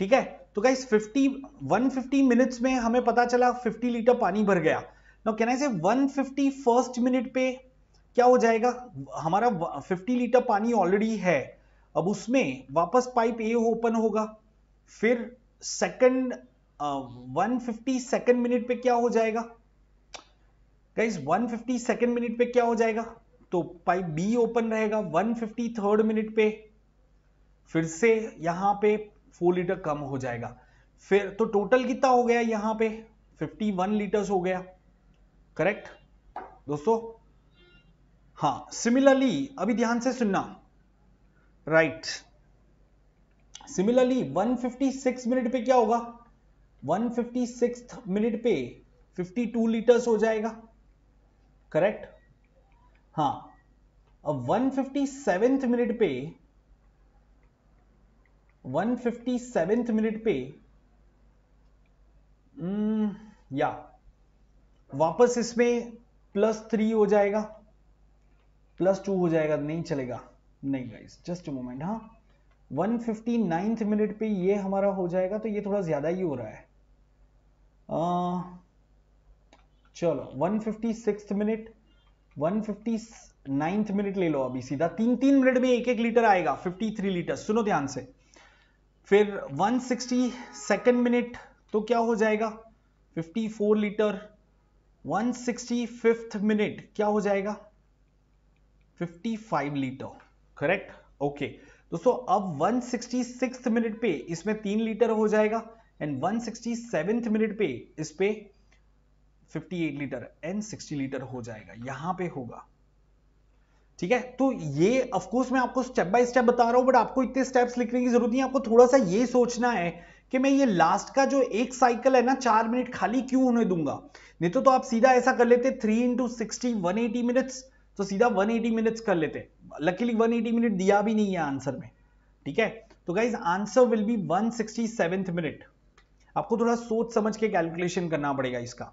ठीक है तो क्या 50 150 मिनट्स में हमें पता चला 50 लीटर पानी भर गया नो कैन आई से 150 फर्स्ट मिनट पे क्या हो जाएगा हमारा 50 लीटर पानी ऑलरेडी है अब उसमें वापस पाइप ए ओपन होगा फिर second one fifty second minute पे क्या हो जाएगा guys one fifty second minute पे क्या हो जाएगा तो पाइप बी ओपन रहेगा वन फिफ्टी थर्ड मिनट पे फिर से यहां पे फोर लीटर कम हो जाएगा फिर तो टोटल कितना हो गया यहां पे 51 लीटर्स हो गया करेक्ट दोस्तों हाँ सिमिलरली अभी ध्यान से सुनना राइट सिमिलरली 156 मिनट पे क्या होगा 156 मिनट पे 52 लीटर्स हो जाएगा करेक्ट हाँ अब 157th मिनट पे 157th मिनट पे या hmm, वापस इसमें प्लस थ्री हो जाएगा प्लस टू हो जाएगा नहीं चलेगा नहीं गाइस जस्ट अ मोमेंट हाँ वन फिफ्टी मिनट पे ये हमारा हो जाएगा तो ये थोड़ा ज़्यादा ही हो रहा है आ, चलो 156th minute one 159th minute ले लो अभी सीधा तीन तीन मिनट में एक एक लीटर आएगा 53 लीटर सुनो ध्यान से फिर 160 सेकेंड मिनट तो क्या हो जाएगा 54 लीटर 165th मिनट क्या हो जाएगा 55 लीटर करेक्ट ओके दोस्तों अब 166 मिनट पे इसमें तीन लीटर हो जाएगा एंड 167 मिनट पे इस पे 58 लीटर एंड 60 लीटर हो जाएगा यहां पे होगा ठीक है तो ये अफकोर्स मैं आपको स्टेप बाय स्टेप बता रहा हूं बट आपको इतने स्टेप्स लिखने की जरूरत नहीं आपको थोड़ा सा ये सोचना है कि मैं ये लास्ट का जो एक साइकिल है ना चार मिनट खाली क्यों होने दूंगा नहीं तो, तो आप सीधा ऐसा कर लेते three into sixty one eighty minutes तो सीधा 180 मिनट्स कर लेते हैं लकीली 180 मिनट दिया भी नहीं है आंसर में ठीक है तो guys answer will be one minute आपको थोड़ा सोच समझ के कैलकुलेशन करना पड़ेगा इसका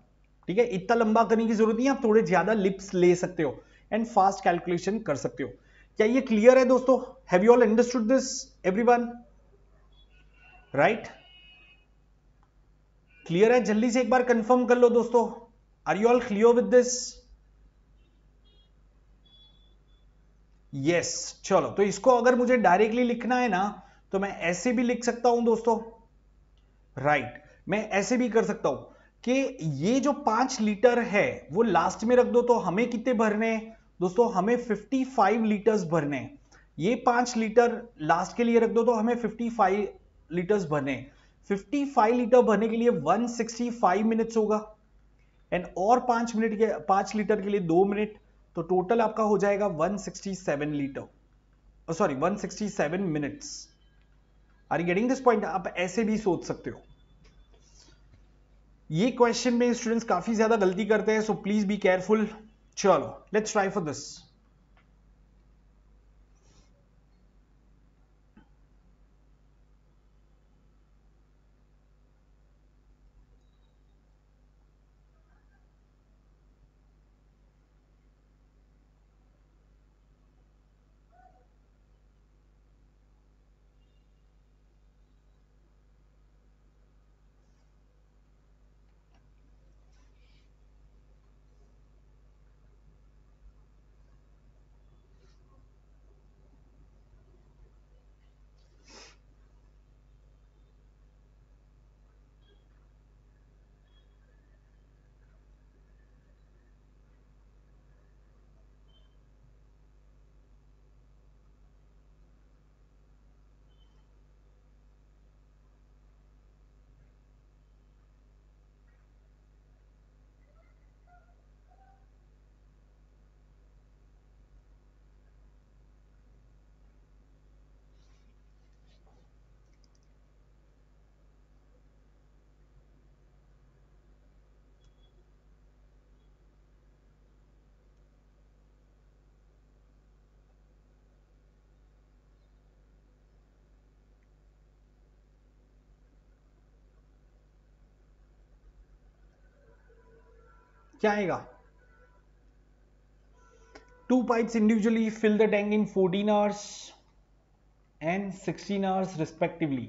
ठीक है इतना लंबा करने की जरूरत नहीं आप थोड़े ज्यादा लिप्स ले सकते हो एंड फास्ट कैलकुलेशन कर सकते हो क्या ये क्लियर है दोस्तों have you all understood this everyone right clear है जल्दी से एक बार कंफर्म कर लो दोस्तों are you all clear with this yes yes, चलो तो इसको अगर मुझे डायरेक्टली लिखना है ना तो मैं ऐसे भी लिख सकता हूं दोस्तों राइट right. मैं ऐसे भी कर सकता हूं कि ये जो पांच लीटर है वो लास्ट में रख दो तो हमें कितने भरने दोस्तों हमें 55 लीटर्स भरने ये पांच लीटर लास्ट के लिए रख दो तो हमें 55 लीटर्स भरने 55 लीटर भरने के लिए 165 मिनट्स होगा एंड और पांच मिनट के पांच लीटर के लिए दो मिनट तो टोटल आपका हो जाएगा 167 litre sorry 167 minutes are you getting this point आप ऐसे भी सोच सकते हो ये क्वेश्चन में स्टूडेंट्स काफी ज्यादा गलती करते हैं सो प्लीज बी केयरफुल चलो लेट्स ट्राई फॉर दिस क्या आएगा two pipes individually fill the tank in 14 hours and 16 hours respectively.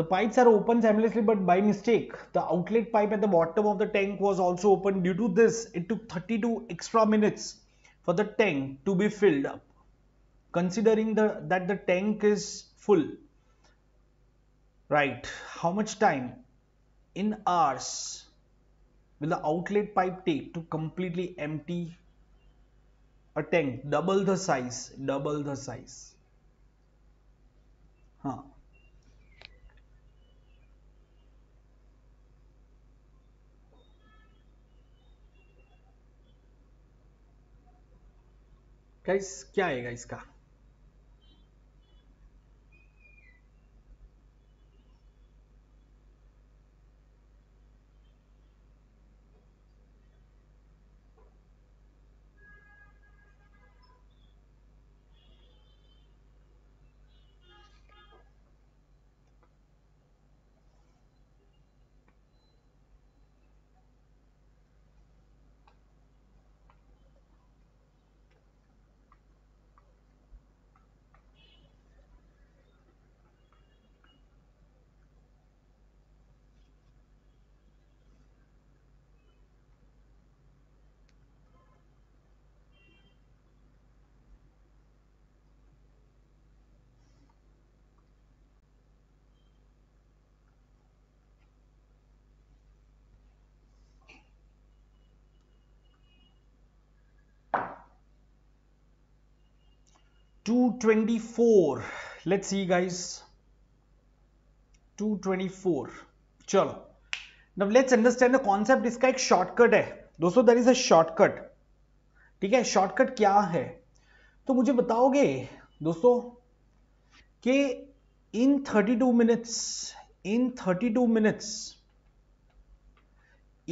The pipes are open simultaneously but by mistake the outlet pipe at the bottom of the tank was also opened. due to this it took 32 extra minutes for the tank to be filled up considering that the tank is full right how much time in hours will the outlet pipe take to completely empty a tank double the size double the size huh guys क्या आएगा इसका 224 let's see guys 224 chalo now let's understand the concept इसका ek shortcut hai dosto there is a shortcut theek hai shortcut kya hai to mujhe bataoge dosto ke in 32 minutes in 32 minutes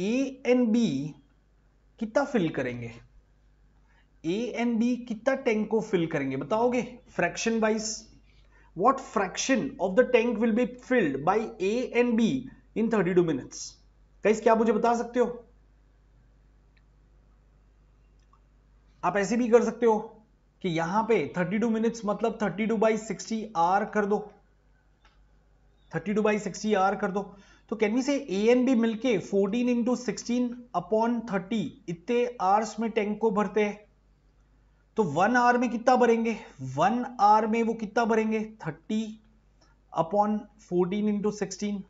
a and b कितना fill करेंगे A and B कितना tank को fill करेंगे बताओगे fraction wise fraction of the tank will be filled filled A and B in thirty two minutes कैसे क्या मुझे बता सकते हो आप ऐसे भी कर सकते हो कि यहां पे 32 मिनट्स मतलब 32 टू बाई सिक्सटी आर कर दो 32 टू बाई सिक्सटी आर कर दो तो कैन वी से ए एंड बी मिलके 14 इंटू सिक्सटीन अपॉन थर्टी इतने आर्स में टैंक को भरते हैं तो वन आर में कितना भरेंगे वन आर में वो कितना भरेंगे thirty upon fourteen into sixteen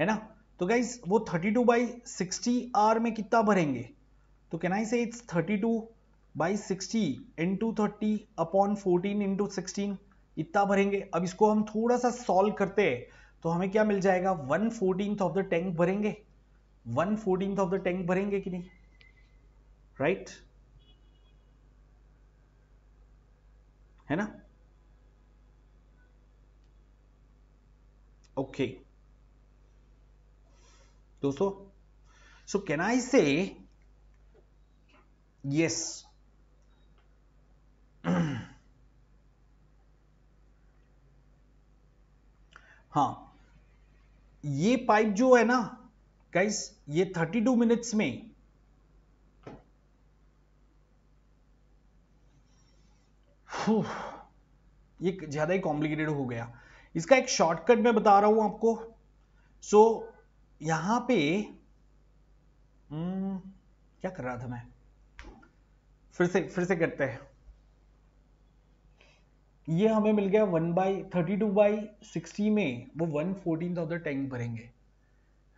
है ना तो गाइज वो thirty two by sixty hour में कितना भरेंगे तो can I say it's thirty two by sixty into thirty upon fourteen into sixteen इतना भरेंगे अब इसको हम थोड़ा सा सॉल्व करते हैं तो हमें क्या मिल जाएगा one fourteen of the tank भरेंगे one fourteen of the tank भरेंगे कि नहीं राइट right? है ना ओके दोस्तों सो कैन आई से यस हां ये पाइप जो है ना गाइस ये 32 मिनट्स में ये ज़्यादा ही कॉम्प्लिकेटेड हो गया इसका एक शॉर्टकट मैं बता रहा हूं आपको सो so, यहां पे हम्म, क्या कर रहा था मैं फिर से फिर से करते हैं ये हमें मिल गया one by thirty two by sixty में वो one fourteen of the tank भरेंगे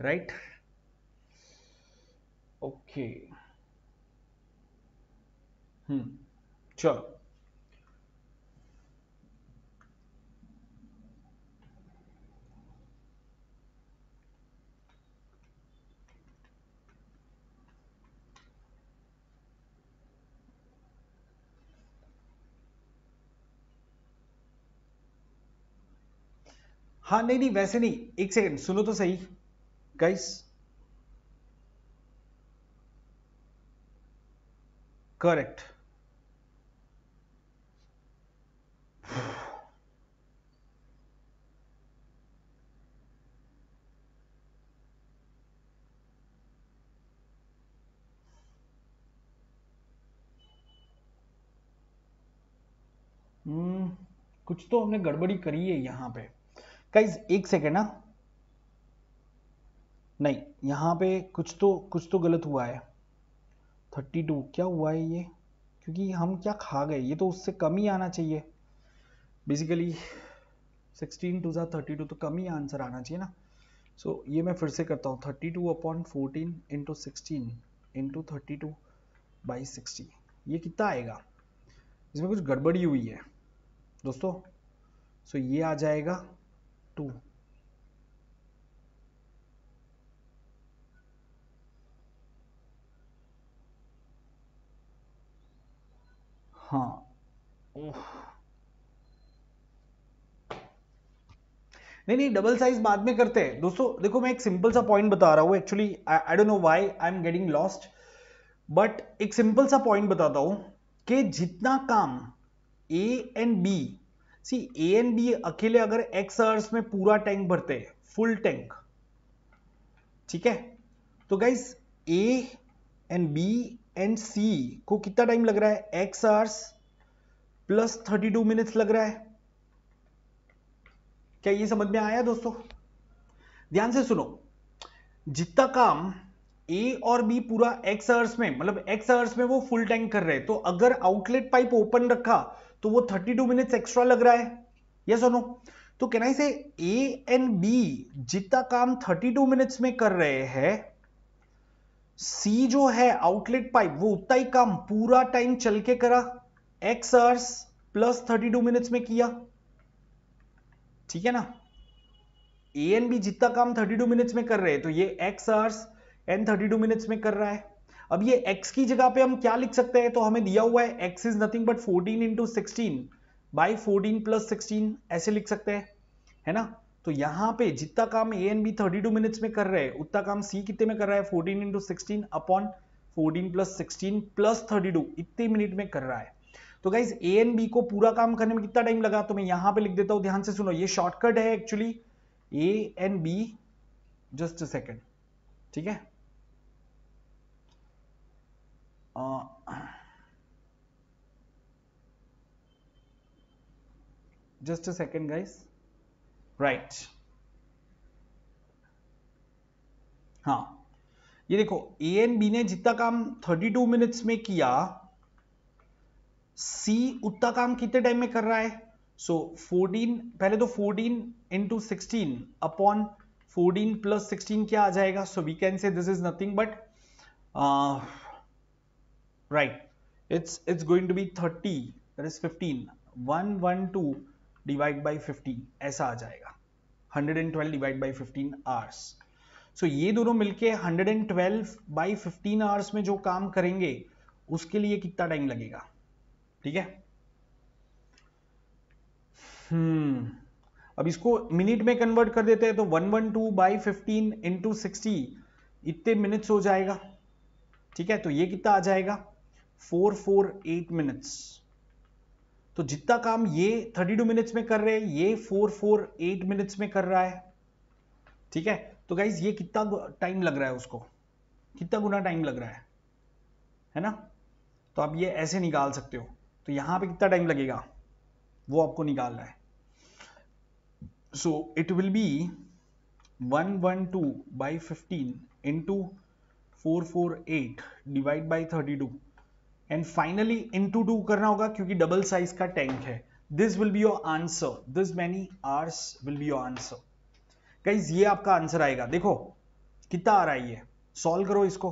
राइट ओके हम्म चलो हाँ नहीं नहीं वैसे नहीं एक सेकंड सुनो तो सही गाइस करेक्ट हम्म कुछ तो हमने गड़बड़ी करी है यहां पे गाइज एक सेकेंड ना नहीं यहाँ पे कुछ तो कुछ तो गलत हुआ है थर्टी टू क्या हुआ है ये क्योंकि हम क्या खा गए ये तो उससे कम ही आना चाहिए बेसिकली सिक्सटीन टू जहाँ थर्टी टू तो कम ही आंसर आना चाहिए ना सो so, ये मैं फिर से करता हूँ thirty two upon fourteen into sixteen into thirty two by sixty ये कितना आएगा इसमें कुछ गड़बड़ी हुई है दोस्तों सो so, ये आ जाएगा टू हाँ नहीं नहीं डबल साइज बाद में करते हैं दोस्तों देखो मैं एक सिंपल सा पॉइंट बता रहा हूं actually I don't know why I am getting lost but एक सिंपल सा पॉइंट बताता हूं कि जितना काम A and B C A and B अकेले अगर एक्स आवर्स में पूरा टैंक भरते हैं फुल टैंक ठीक है तो guys A and B and C को कितना टाइम लग रहा है X hours plus thirty two minutes लग रहा है क्या ये समझ में आया दोस्तों ध्यान से सुनो जितना काम ए और बी पूरा एक्स आवर्स में मतलब एक्स आवर्स में वो फुल टैंक कर रहे हैं तो अगर आउटलेट पाइप ओपन रखा तो वो 32 मिनट्स एक्स्ट्रा लग रहा है यस और नो तो कहना से ए एंड बी जितना काम 32 मिनट्स में कर रहे हैं सी जो है आउटलेट पाइप वो उतना ही काम पूरा टाइम चल के करा एक्स आवर्स प्लस 32 मिनट्स में किया ठीक है ना ए एंड बी जितना काम 32 मिनट्स में कर रहे हैं तो ये एक्स आवर्स एंड 32 मिनट्स में कर रहा है अब ये x की जगह पे हम क्या लिख सकते हैं तो हमें दिया हुआ है x is nothing but 14 into sixteen by fourteen plus sixteen ऐसे लिख सकते हैं है ना तो यहाँ पे जितना काम A and B thirty two minutes में कर रहे हैं उतना काम सी कितने में कर रहा है fourteen into sixteen upon fourteen plus sixteen plus thirty two इतने मिनट में कर रहा है तो गाइज ए एन बी को पूरा काम करने में कितना टाइम लगा तो मैं यहाँ पे लिख देता हूँ ध्यान से सुनो ये शॉर्टकट है actually A and B just second ठीक है Uh, just a second guys right हाँ ये देखो ए एंड बी ने जितना काम 32 मिनट्स में किया सी उतना काम कितने टाइम में कर रहा है सो so, 14 पहले तो 14 into sixteen upon 14 plus sixteen क्या आ जाएगा so we can say this is nothing but right it's it's going to be 30 that is 15 112 divide by 15 aisa aa jayega 112 divide by 15 hours so ye dono milke 112 by 15 hours mein jo kaam karenge uske liye kitna time lagega theek hai hmm अब इसको minute में convert कर देते हैं तो 112 one two by fifteen into sixty इतने minutes हो जाएगा ठीक है तो ये कितना आ जाएगा फोर फोर एट मिनट्स तो जितना काम ये थर्टी टू मिनट्स में कर रहे हैं ये फोर फोर एट मिनट्स में कर रहा है ठीक है तो गाइज ये कितना टाइम लग रहा है उसको कितना गुना टाइम लग रहा है है ना तो आप ये ऐसे निकाल सकते हो तो यहां पे कितना टाइम लगेगा वो आपको निकाल रहा है so it will be one one two by fifteen into four four eight divide by thirty two and finally into two करना होगा क्योंकि डबल साइज का टैंक है this will be your answer this many hours will be your answer guys ये आपका answer आएगा देखो कितना आ रहा है ये सॉल्व करो इसको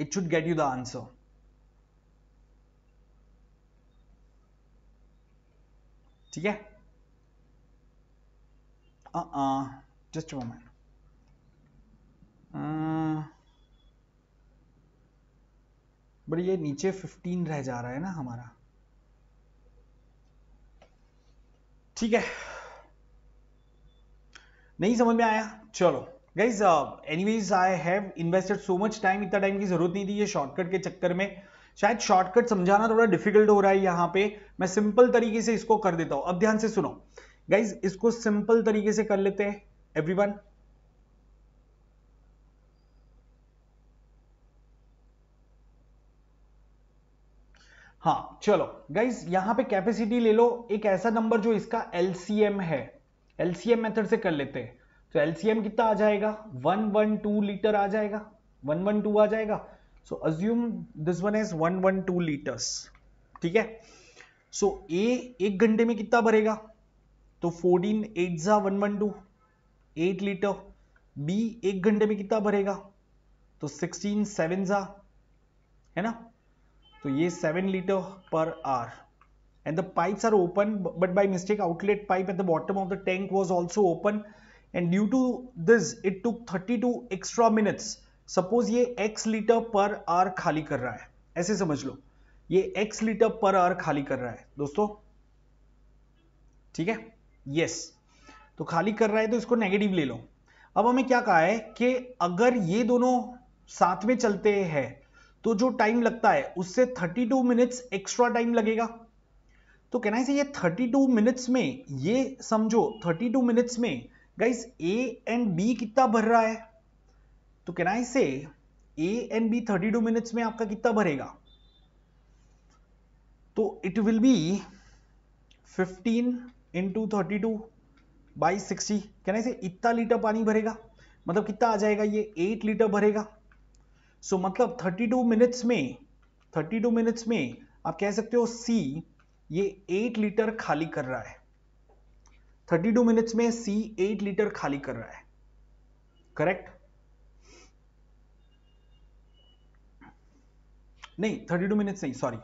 it should get you the answer ठीक है जस्ट uh-uh. मोमेंट बट ये नीचे 15 रह जा रहा है ना हमारा ठीक है नहीं समझ में आया चलो guys anyways I have invested so much time इतना टाइम की जरूरत नहीं थी ये शॉर्टकट के चक्कर में शायद शॉर्टकट समझाना थोड़ा डिफिकल्ट हो रहा है यहाँ पे मैं सिंपल तरीके से इसको कर देता हूं अब ध्यान से सुनो गाइज इसको सिंपल तरीके से कर लेते हैं एवरीवन हाँ चलो गाइज यहां पे कैपेसिटी ले लो एक ऐसा नंबर जो इसका एलसीएम है एलसीएम मेथड से कर लेते हैं तो एलसीएम कितना आ जाएगा वन वन टू लीटर आ जाएगा वन वन टू आ जाएगा so assume this one is one one two litres ठीक है सो so, ए एक घंटे में कितना भरेगा तो फोर्टीन एट जा one one two eight litre B एक घंटे में कितना भरेगा तो सिक्सटीन सेवन जा है ना तो ये seven litre per hour and the pipes are open but by mistake outlet pipe at the bottom of the tank was also open and due to this it took 32 extra minutes suppose ये X litre per hour खाली कर रहा है ऐसे समझ लो ये X litre per hour खाली कर रहा है दोस्तों ठीक है यस yes. तो खाली कर रहा है तो इसको नेगेटिव ले लो अब हमें क्या कहा है कि अगर ये दोनों साथ में चलते हैं तो जो टाइम लगता है उससे 32 मिनट्स एक्स्ट्रा टाइम लगेगा तो कहना है ये 32 मिनट्स में ये समझो 32 मिनट्स में गाइस ए एंड बी कितना भर रहा है तो कहना है से ए एंड बी 32 मिनट्स में आपका कितना भरेगा तो it will be 15 into thirty two by sixty कहना है इतना लीटर पानी भरेगा मतलब कितना आ जाएगा ये 8 लीटर भरेगा सो so, मतलब 32 मिनट्स में 32 मिनट्स में आप कह सकते हो सी ये 8 लीटर खाली कर रहा है 32 मिनट्स में सी 8 लीटर खाली कर रहा है करेक्ट नहीं 32 मिनट्स नहीं सॉरी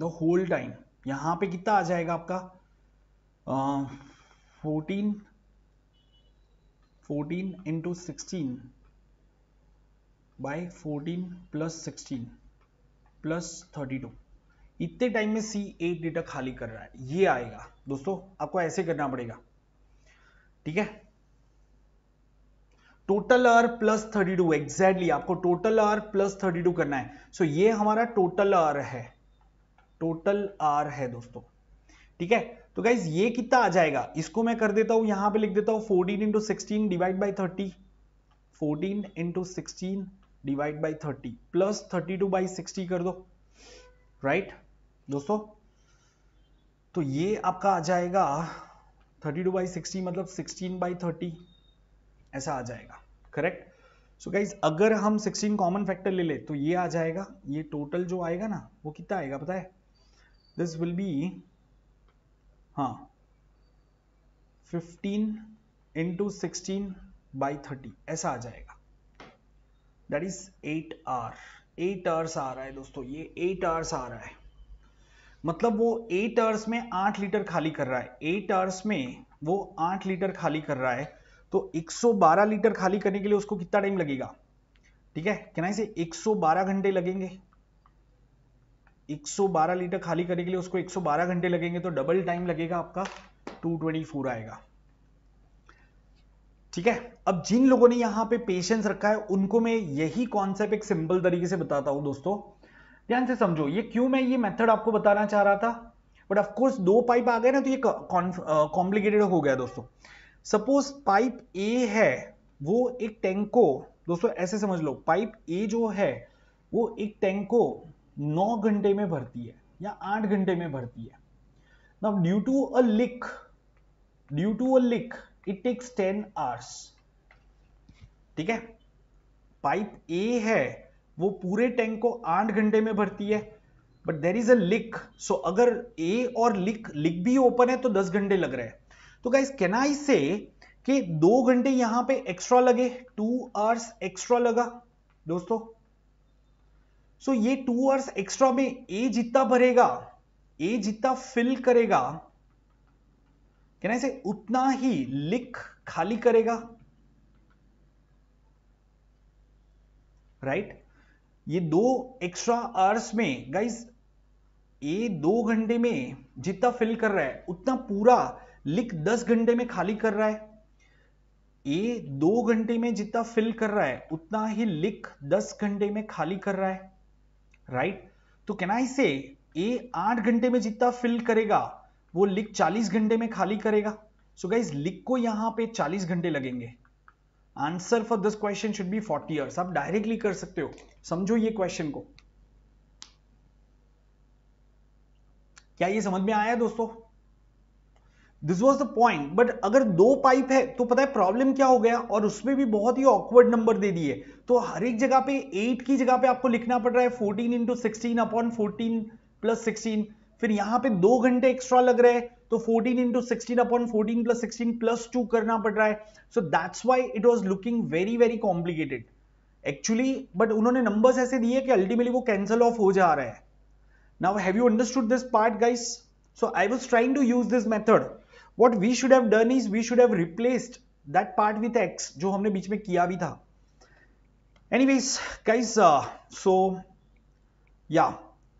द होल टाइम यहां पे कितना आ जाएगा आपका fourteen fourteen into sixteen by fourteen plus sixteen plus thirty two इतने टाइम में सी एट डेटा खाली कर रहा है ये आएगा दोस्तों आपको ऐसे करना पड़ेगा ठीक है total hour plus thirty two exactly आपको total hour plus thirty two करना है सो so, ये हमारा टोटल आर है टोटल आर है दोस्तों ठीक है तो गाइज ये कितना आ जाएगा इसको मैं कर देता हूं यहां पे लिख देता हूं fourteen into sixteen divide by thirty fourteen into sixteen divide by thirty plus thirty two by sixty कर दो राइट दोस्तों तो ये आपका आ जाएगा थर्टी टू बाई सिक्सटी मतलब सिक्सटीन बाई थर्टी ऐसा आ जाएगा करेक्ट सो गाइज अगर हम 16 कॉमन फैक्टर ले ले तो ये आ जाएगा ये टोटल जो आएगा ना वो कितना आएगा बताए है this will be huh, हाँ, 15 into 16 by 30 ऐसा आ जाएगा दैट इज 8 आर 8 आवर्स आ रहा है दोस्तों ये 8 आवर्स आ रहा है मतलब वो एट आवर्स में आठ लीटर खाली कर रहा है एट आवर्स में वो आठ लीटर खाली कर रहा है तो 112 लीटर खाली करने के लिए उसको कितना टाइम लगेगा ठीक है कहना से 112 घंटे लगेंगे 112 लीटर खाली करने के लिए उसको 112 घंटे लगेंगे तो डबल टाइम लगेगा आपका 224 आएगा ठीक है अब जिन लोगों ने यहां पे पेशेंस रखा है उनको मैं यही कॉन्सेप्ट एक सिंपल तरीके से बताता हूं दोस्तों ध्यान से समझो ये क्यों मैं ये मेथड आपको बताना चाह रहा था बट ऑफकोर्स दो पाइप आ गए ना तो ये कॉम्प्लिकेटेड हो गया दोस्तों सपोज पाइप ए है वो एक टैंक को दोस्तों ऐसे समझ लो पाइप ए जो है वो एक टैंक को नौ घंटे में भरती है या आठ घंटे में भरती है now due to a leak due to a leak it takes ten hours ठीक है पाइप ए है वो पूरे टैंक को आठ घंटे में भरती है बट देर इज अ लिक सो अगर ए और लिक लिक भी ओपन है तो दस घंटे लग रहे हैं तो गाइस कैन आई से कि दो घंटे यहां पे एक्स्ट्रा लगे टू आवर्स एक्स्ट्रा लगा दोस्तों सो ये टू आवर्स एक्स्ट्रा में ए जितना भरेगा ए जितना फिल करेगा कहना से उतना ही लिख खाली करेगा राइट right? ये दो एक्स्ट्रा आवर्स में गाइस ए दो घंटे में जितना फिल कर रहा है उतना पूरा लिख दस घंटे में खाली कर रहा है ए दो घंटे में जितना फिल कर रहा है उतना ही लिख दस घंटे में खाली कर रहा है राइट तो कैन आई से ए आठ घंटे में जितना फिल करेगा वो लिक चालीस घंटे में खाली करेगा सो गाइज लिक को यहां पे चालीस घंटे लगेंगे answer for this question should be forty years आप डायरेक्टली कर सकते हो समझो ये क्वेश्चन को क्या ये समझ में आया दोस्तों this was the point but अगर दो पाइप है तो पता है प्रॉब्लम क्या हो गया और उसमें भी बहुत ही ऑकवर्ड नंबर दे दिए तो हर एक जगह पे एट की जगह पे आपको लिखना पड़ रहा है fourteen into sixteen upon fourteen plus sixteen फिर यहाँ पे दो घंटे एक्स्ट्रा लग रहे हैं तो 14 into sixteen upon fourteen plus sixteen plus two करना पड़ रहा है so that's why it was looking very very complicated actually but उन्होंने नंबर्स ऐसे दिए कि अल्टीमेटली वो कैंसल ऑफ हो जा रहा है now have you understood this part guys so I was trying to use this method what we should have done is we should have replaced that part with x जो हमने बीच में किया भी anyways guys uh, so yeah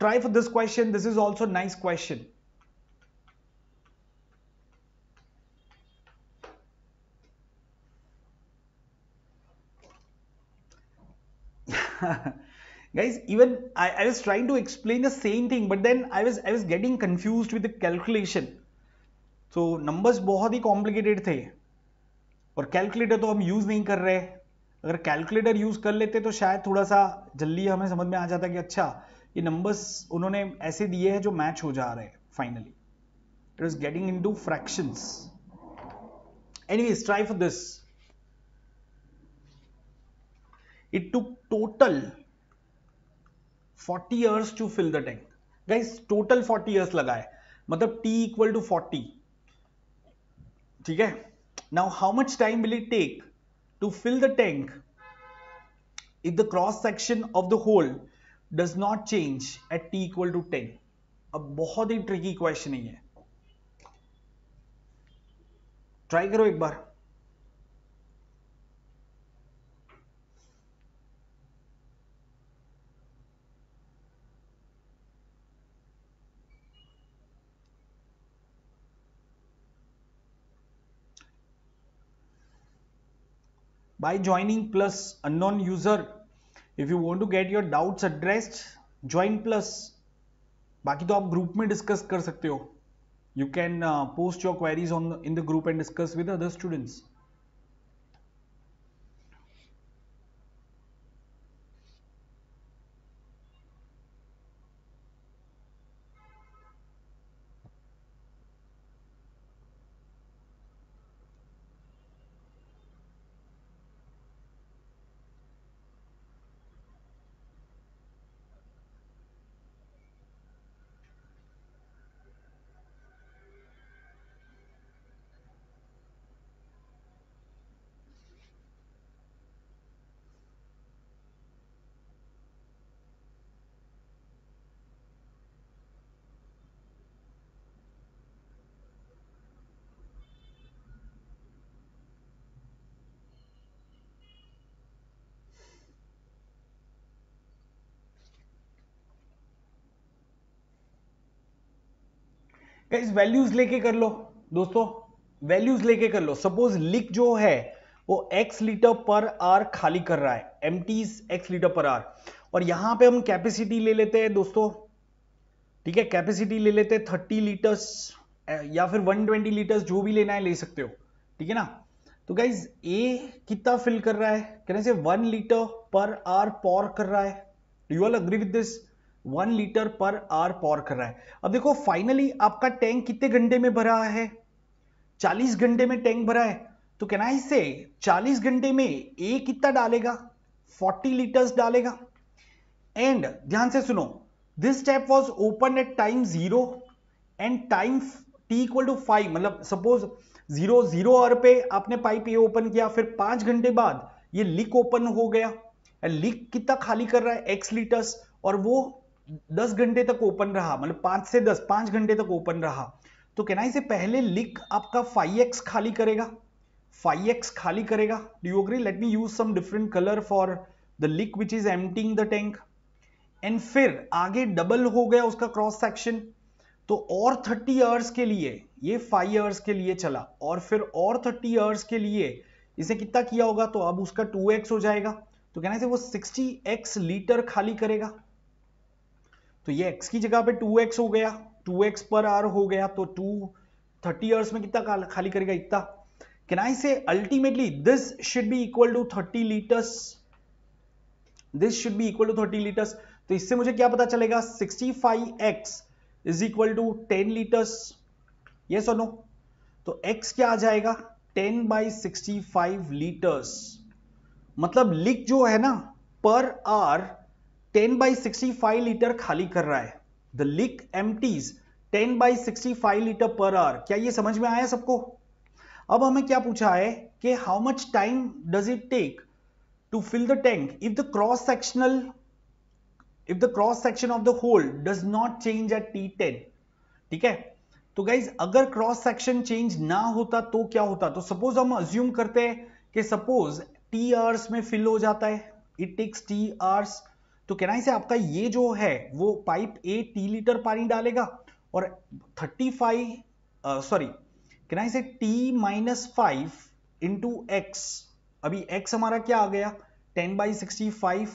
try for this question this is also a nice question guys even I, I was trying to explain the same thing but then I was I was getting confused with the calculation तो numbers बहुत ही complicated थे और calculator तो हम use नहीं कर रहे अगर कैलकुलेटर यूज़ कर लेते तो शायद थोड़ा सा जल्दी हमें समझ में आ जाता कि अच्छा ये नंबर्स उन्होंने ऐसे दिए हैं जो मैच हो जा रहे हैं finally it is getting in to fraction any try for this it to total 40 years to fill the tank guys total 40 years लगाए मतलब टी इक्वल टू फोर्टी 40 ठीक है now how much time will it take to fill the tank if the cross section of the hole does not change at t equal to ten अब बहुत ही tricky question ही है try करो एक बार by joining plus unknown user if you want to get your doubts addressed join plus baki to group mein discuss kar sakte ho you can uh, post your queries on in the group and discuss with other students guys values लेके कर लो दोस्तों values लेके कर लो suppose लिक जो है वो x litre per hour खाली कर रहा है m x litre per hour और यहां पे हम कैपेसिटी ले लेते हैं दोस्तों ठीक है कैपेसिटी ले लेते हैं 30 लीटर्स या फिर 120 लीटर्स जो भी लेना है ले सकते हो ठीक है ना तो गाइज ए कितना फिल कर रहा है कहने से one litre per hour pour कर रहा है you all agree with this one litre per hour pour कर रहा है अब देखो फाइनली आपका टैंक कितने घंटे में भरा है 40 घंटे में टैंक भरा है तो कहना आई से 40 घंटे में ए कितना डालेगा 40 लीटर्स डालेगा एंड ध्यान से सुनो this step was open at time zero and time t equal to five मतलब सपोज जीरो जीरो आर पे आपने पाइप ए ओपन किया फिर पांच घंटे बाद ये लीक ओपन हो गया लीक कितना खाली कर रहा है एक्स लीटर्स और वो दस घंटे तक ओपन रहा मतलब पांच से दस पांच घंटे तक ओपन रहा तो कहना इसे पहले लिक आपका फाइव एक्स खाली करेगा फाइव एक्स खाली करेगा do you agree let me use some different colour for the leak which is emptying the tank and फिर आगे डबल हो गया उसका क्रॉस सेक्शन तो और थर्टी ईयर्स के लिए ये फाइव ईयर्स के लिए चला और फिर और थर्टी ईयर्स के लिए इसे कितना किया होगा तो अब उसका 2x हो जाएगा तो कहना से वो 60x लीटर खाली करेगा तो ये x की जगह पे 2x हो गया 2x पर आर हो गया तो 2 30 ईयर्स में कितना खाली करेगा इतना can I say ultimately this should be equal to 30 litres this should be equal to 30 litres तो इससे मुझे क्या पता चलेगा 65x is equal to 10 litres yes और नो तो x क्या आ जाएगा 10 बाई 65 लीटर्स मतलब लिक जो है ना per hour 10 by sixty five litre खाली कर रहा है the leak empties ten by sixty five litre per hour क्या ये समझ में आया सबको अब हमें क्या पूछा है कि how much time does it take to fill the tank if the cross sectional if the cross section of the hole does not change at t ten ठीक है तो गाइज अगर क्रॉस सेक्शन चेंज ना होता तो क्या होता तो सपोज हम अज्यूम करते हैं कि सपोज टी आवर्स में फिल हो जाता है इट टेक्स टी आवर्स तो कहना से आपका ये जो है वो पाइप ए टी लीटर पानी डालेगा और थर्टी फाइव सॉरी कहना से t minus five into x अभी एक्स हमारा क्या आ गया टेन बाई सिक्सटी फाइव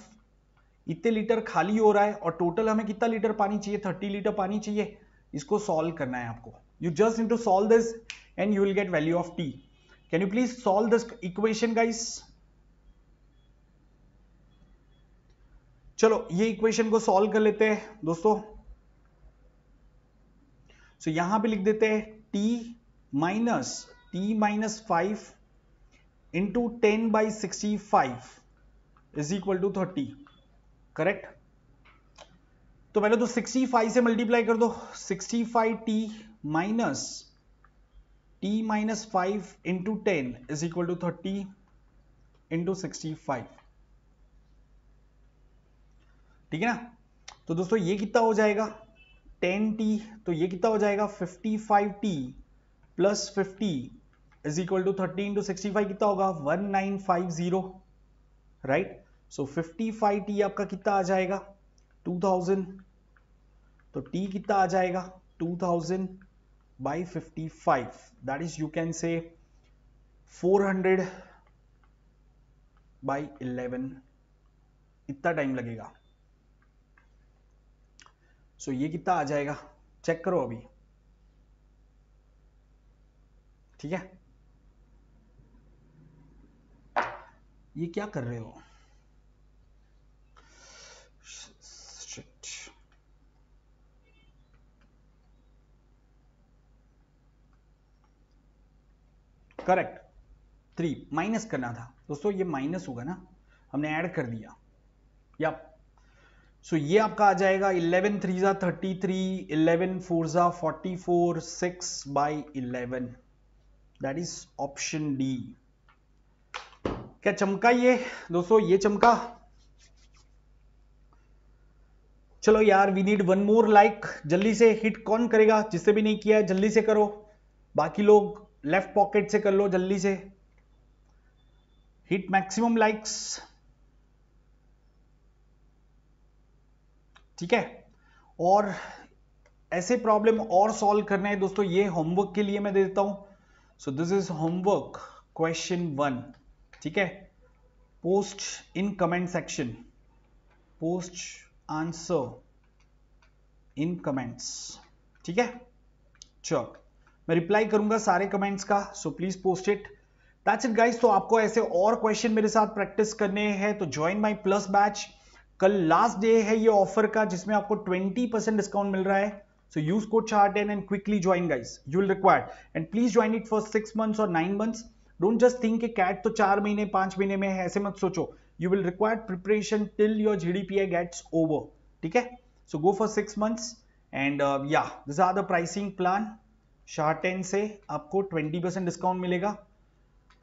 इतने लीटर खाली हो रहा है और टोटल हमें कितना लीटर पानी चाहिए थर्टी लीटर पानी चाहिए इसको सॉल्व करना है आपको you just into solve this and you will get value of t can you please solve this equation guys चलो ये इक्वेशन को सॉल्व कर लेते हैं दोस्तों सो so, यहां पे लिख देते हैं t minus t minus five into ten by sixty five is equal to thirty correct तो पहले तो 65 से मल्टीप्लाई कर दो sixty five t minus t minus five into ten is equal to thirty into sixty five ठीक है ना तो दोस्तों ये कितना हो जाएगा 10t तो ये कितना हो जाएगा 55t plus fifty is equal to thirty into sixty five कितना होगा one nine five zero right so fifty five t आपका कितना आ जाएगा टू थाउजेंड तो टी कितना आ जाएगा two thousand by fifty five that is you can say four hundred by eleven इतना टाइम लगेगा सो ये कितना आ जाएगा चेक करो अभी ठीक है ये क्या कर रहे हो करेक्ट थ्री माइनस करना था दोस्तों ये माइनस होगा ना हमने ऐड कर दिया या सो ये आपका आ जाएगा इलेवन थ्री ज़ा थर्टी थ्री इलेवन फोर ज़ा forty four six by eleven that is option D क्या चमका ये दोस्तों ये चमका चलो यार we need one more like जल्दी से हिट कौन करेगा जिससे भी नहीं किया है जल्दी से करो बाकी लोग लेफ्ट पॉकेट से कर लो जल्दी से हिट मैक्सिमम लाइक्स ठीक है और ऐसे प्रॉब्लम और सॉल्व करने हैं दोस्तों ये होमवर्क के लिए मैं दे देता हूं so this is homework question one ठीक है post in comment section post answer in comments ठीक है चलो मैं रिप्लाई करूंगा सारे कमेंट्स का so please post it that's it guys तो आपको ऐसे और क्वेश्चन मेरे साथ प्रैक्टिस करने हैं तो ज्वाइन माय प्लस बैच कल लास्ट डे है ये ऑफर का जिसमें आपको 20 परसेंट डिस्काउंट मिल रहा है सो यूज कोड चार ten and quickly join guys you will required and please join it for six months और nine months don't just think के कैट तो चार महीने पांच महीने में है ऐसे मत सोचो you will required preparation till your G GDPI gets over ठीक है so go for six months and या this are the pricing plan ten से आपको ट्वेंटी परसेंट डिस्काउंट मिलेगा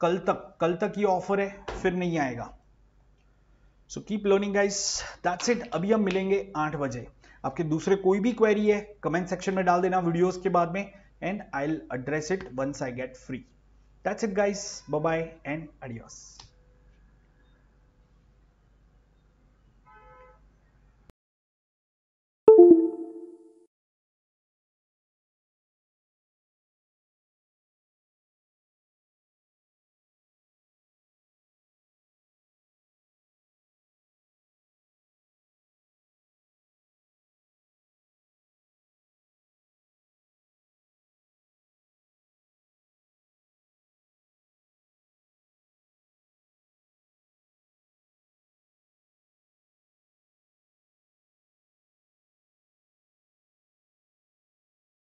कल तक कल तक ये ऑफर है फिर नहीं आएगा so keep learning guys that's it अभी हम मिलेंगे आठ बजे आपके दूसरे कोई भी क्वेरी है कमेंट सेक्शन में डाल देना वीडियोस के बाद में and I address it once I get free that's it guys bye bye and अडियोस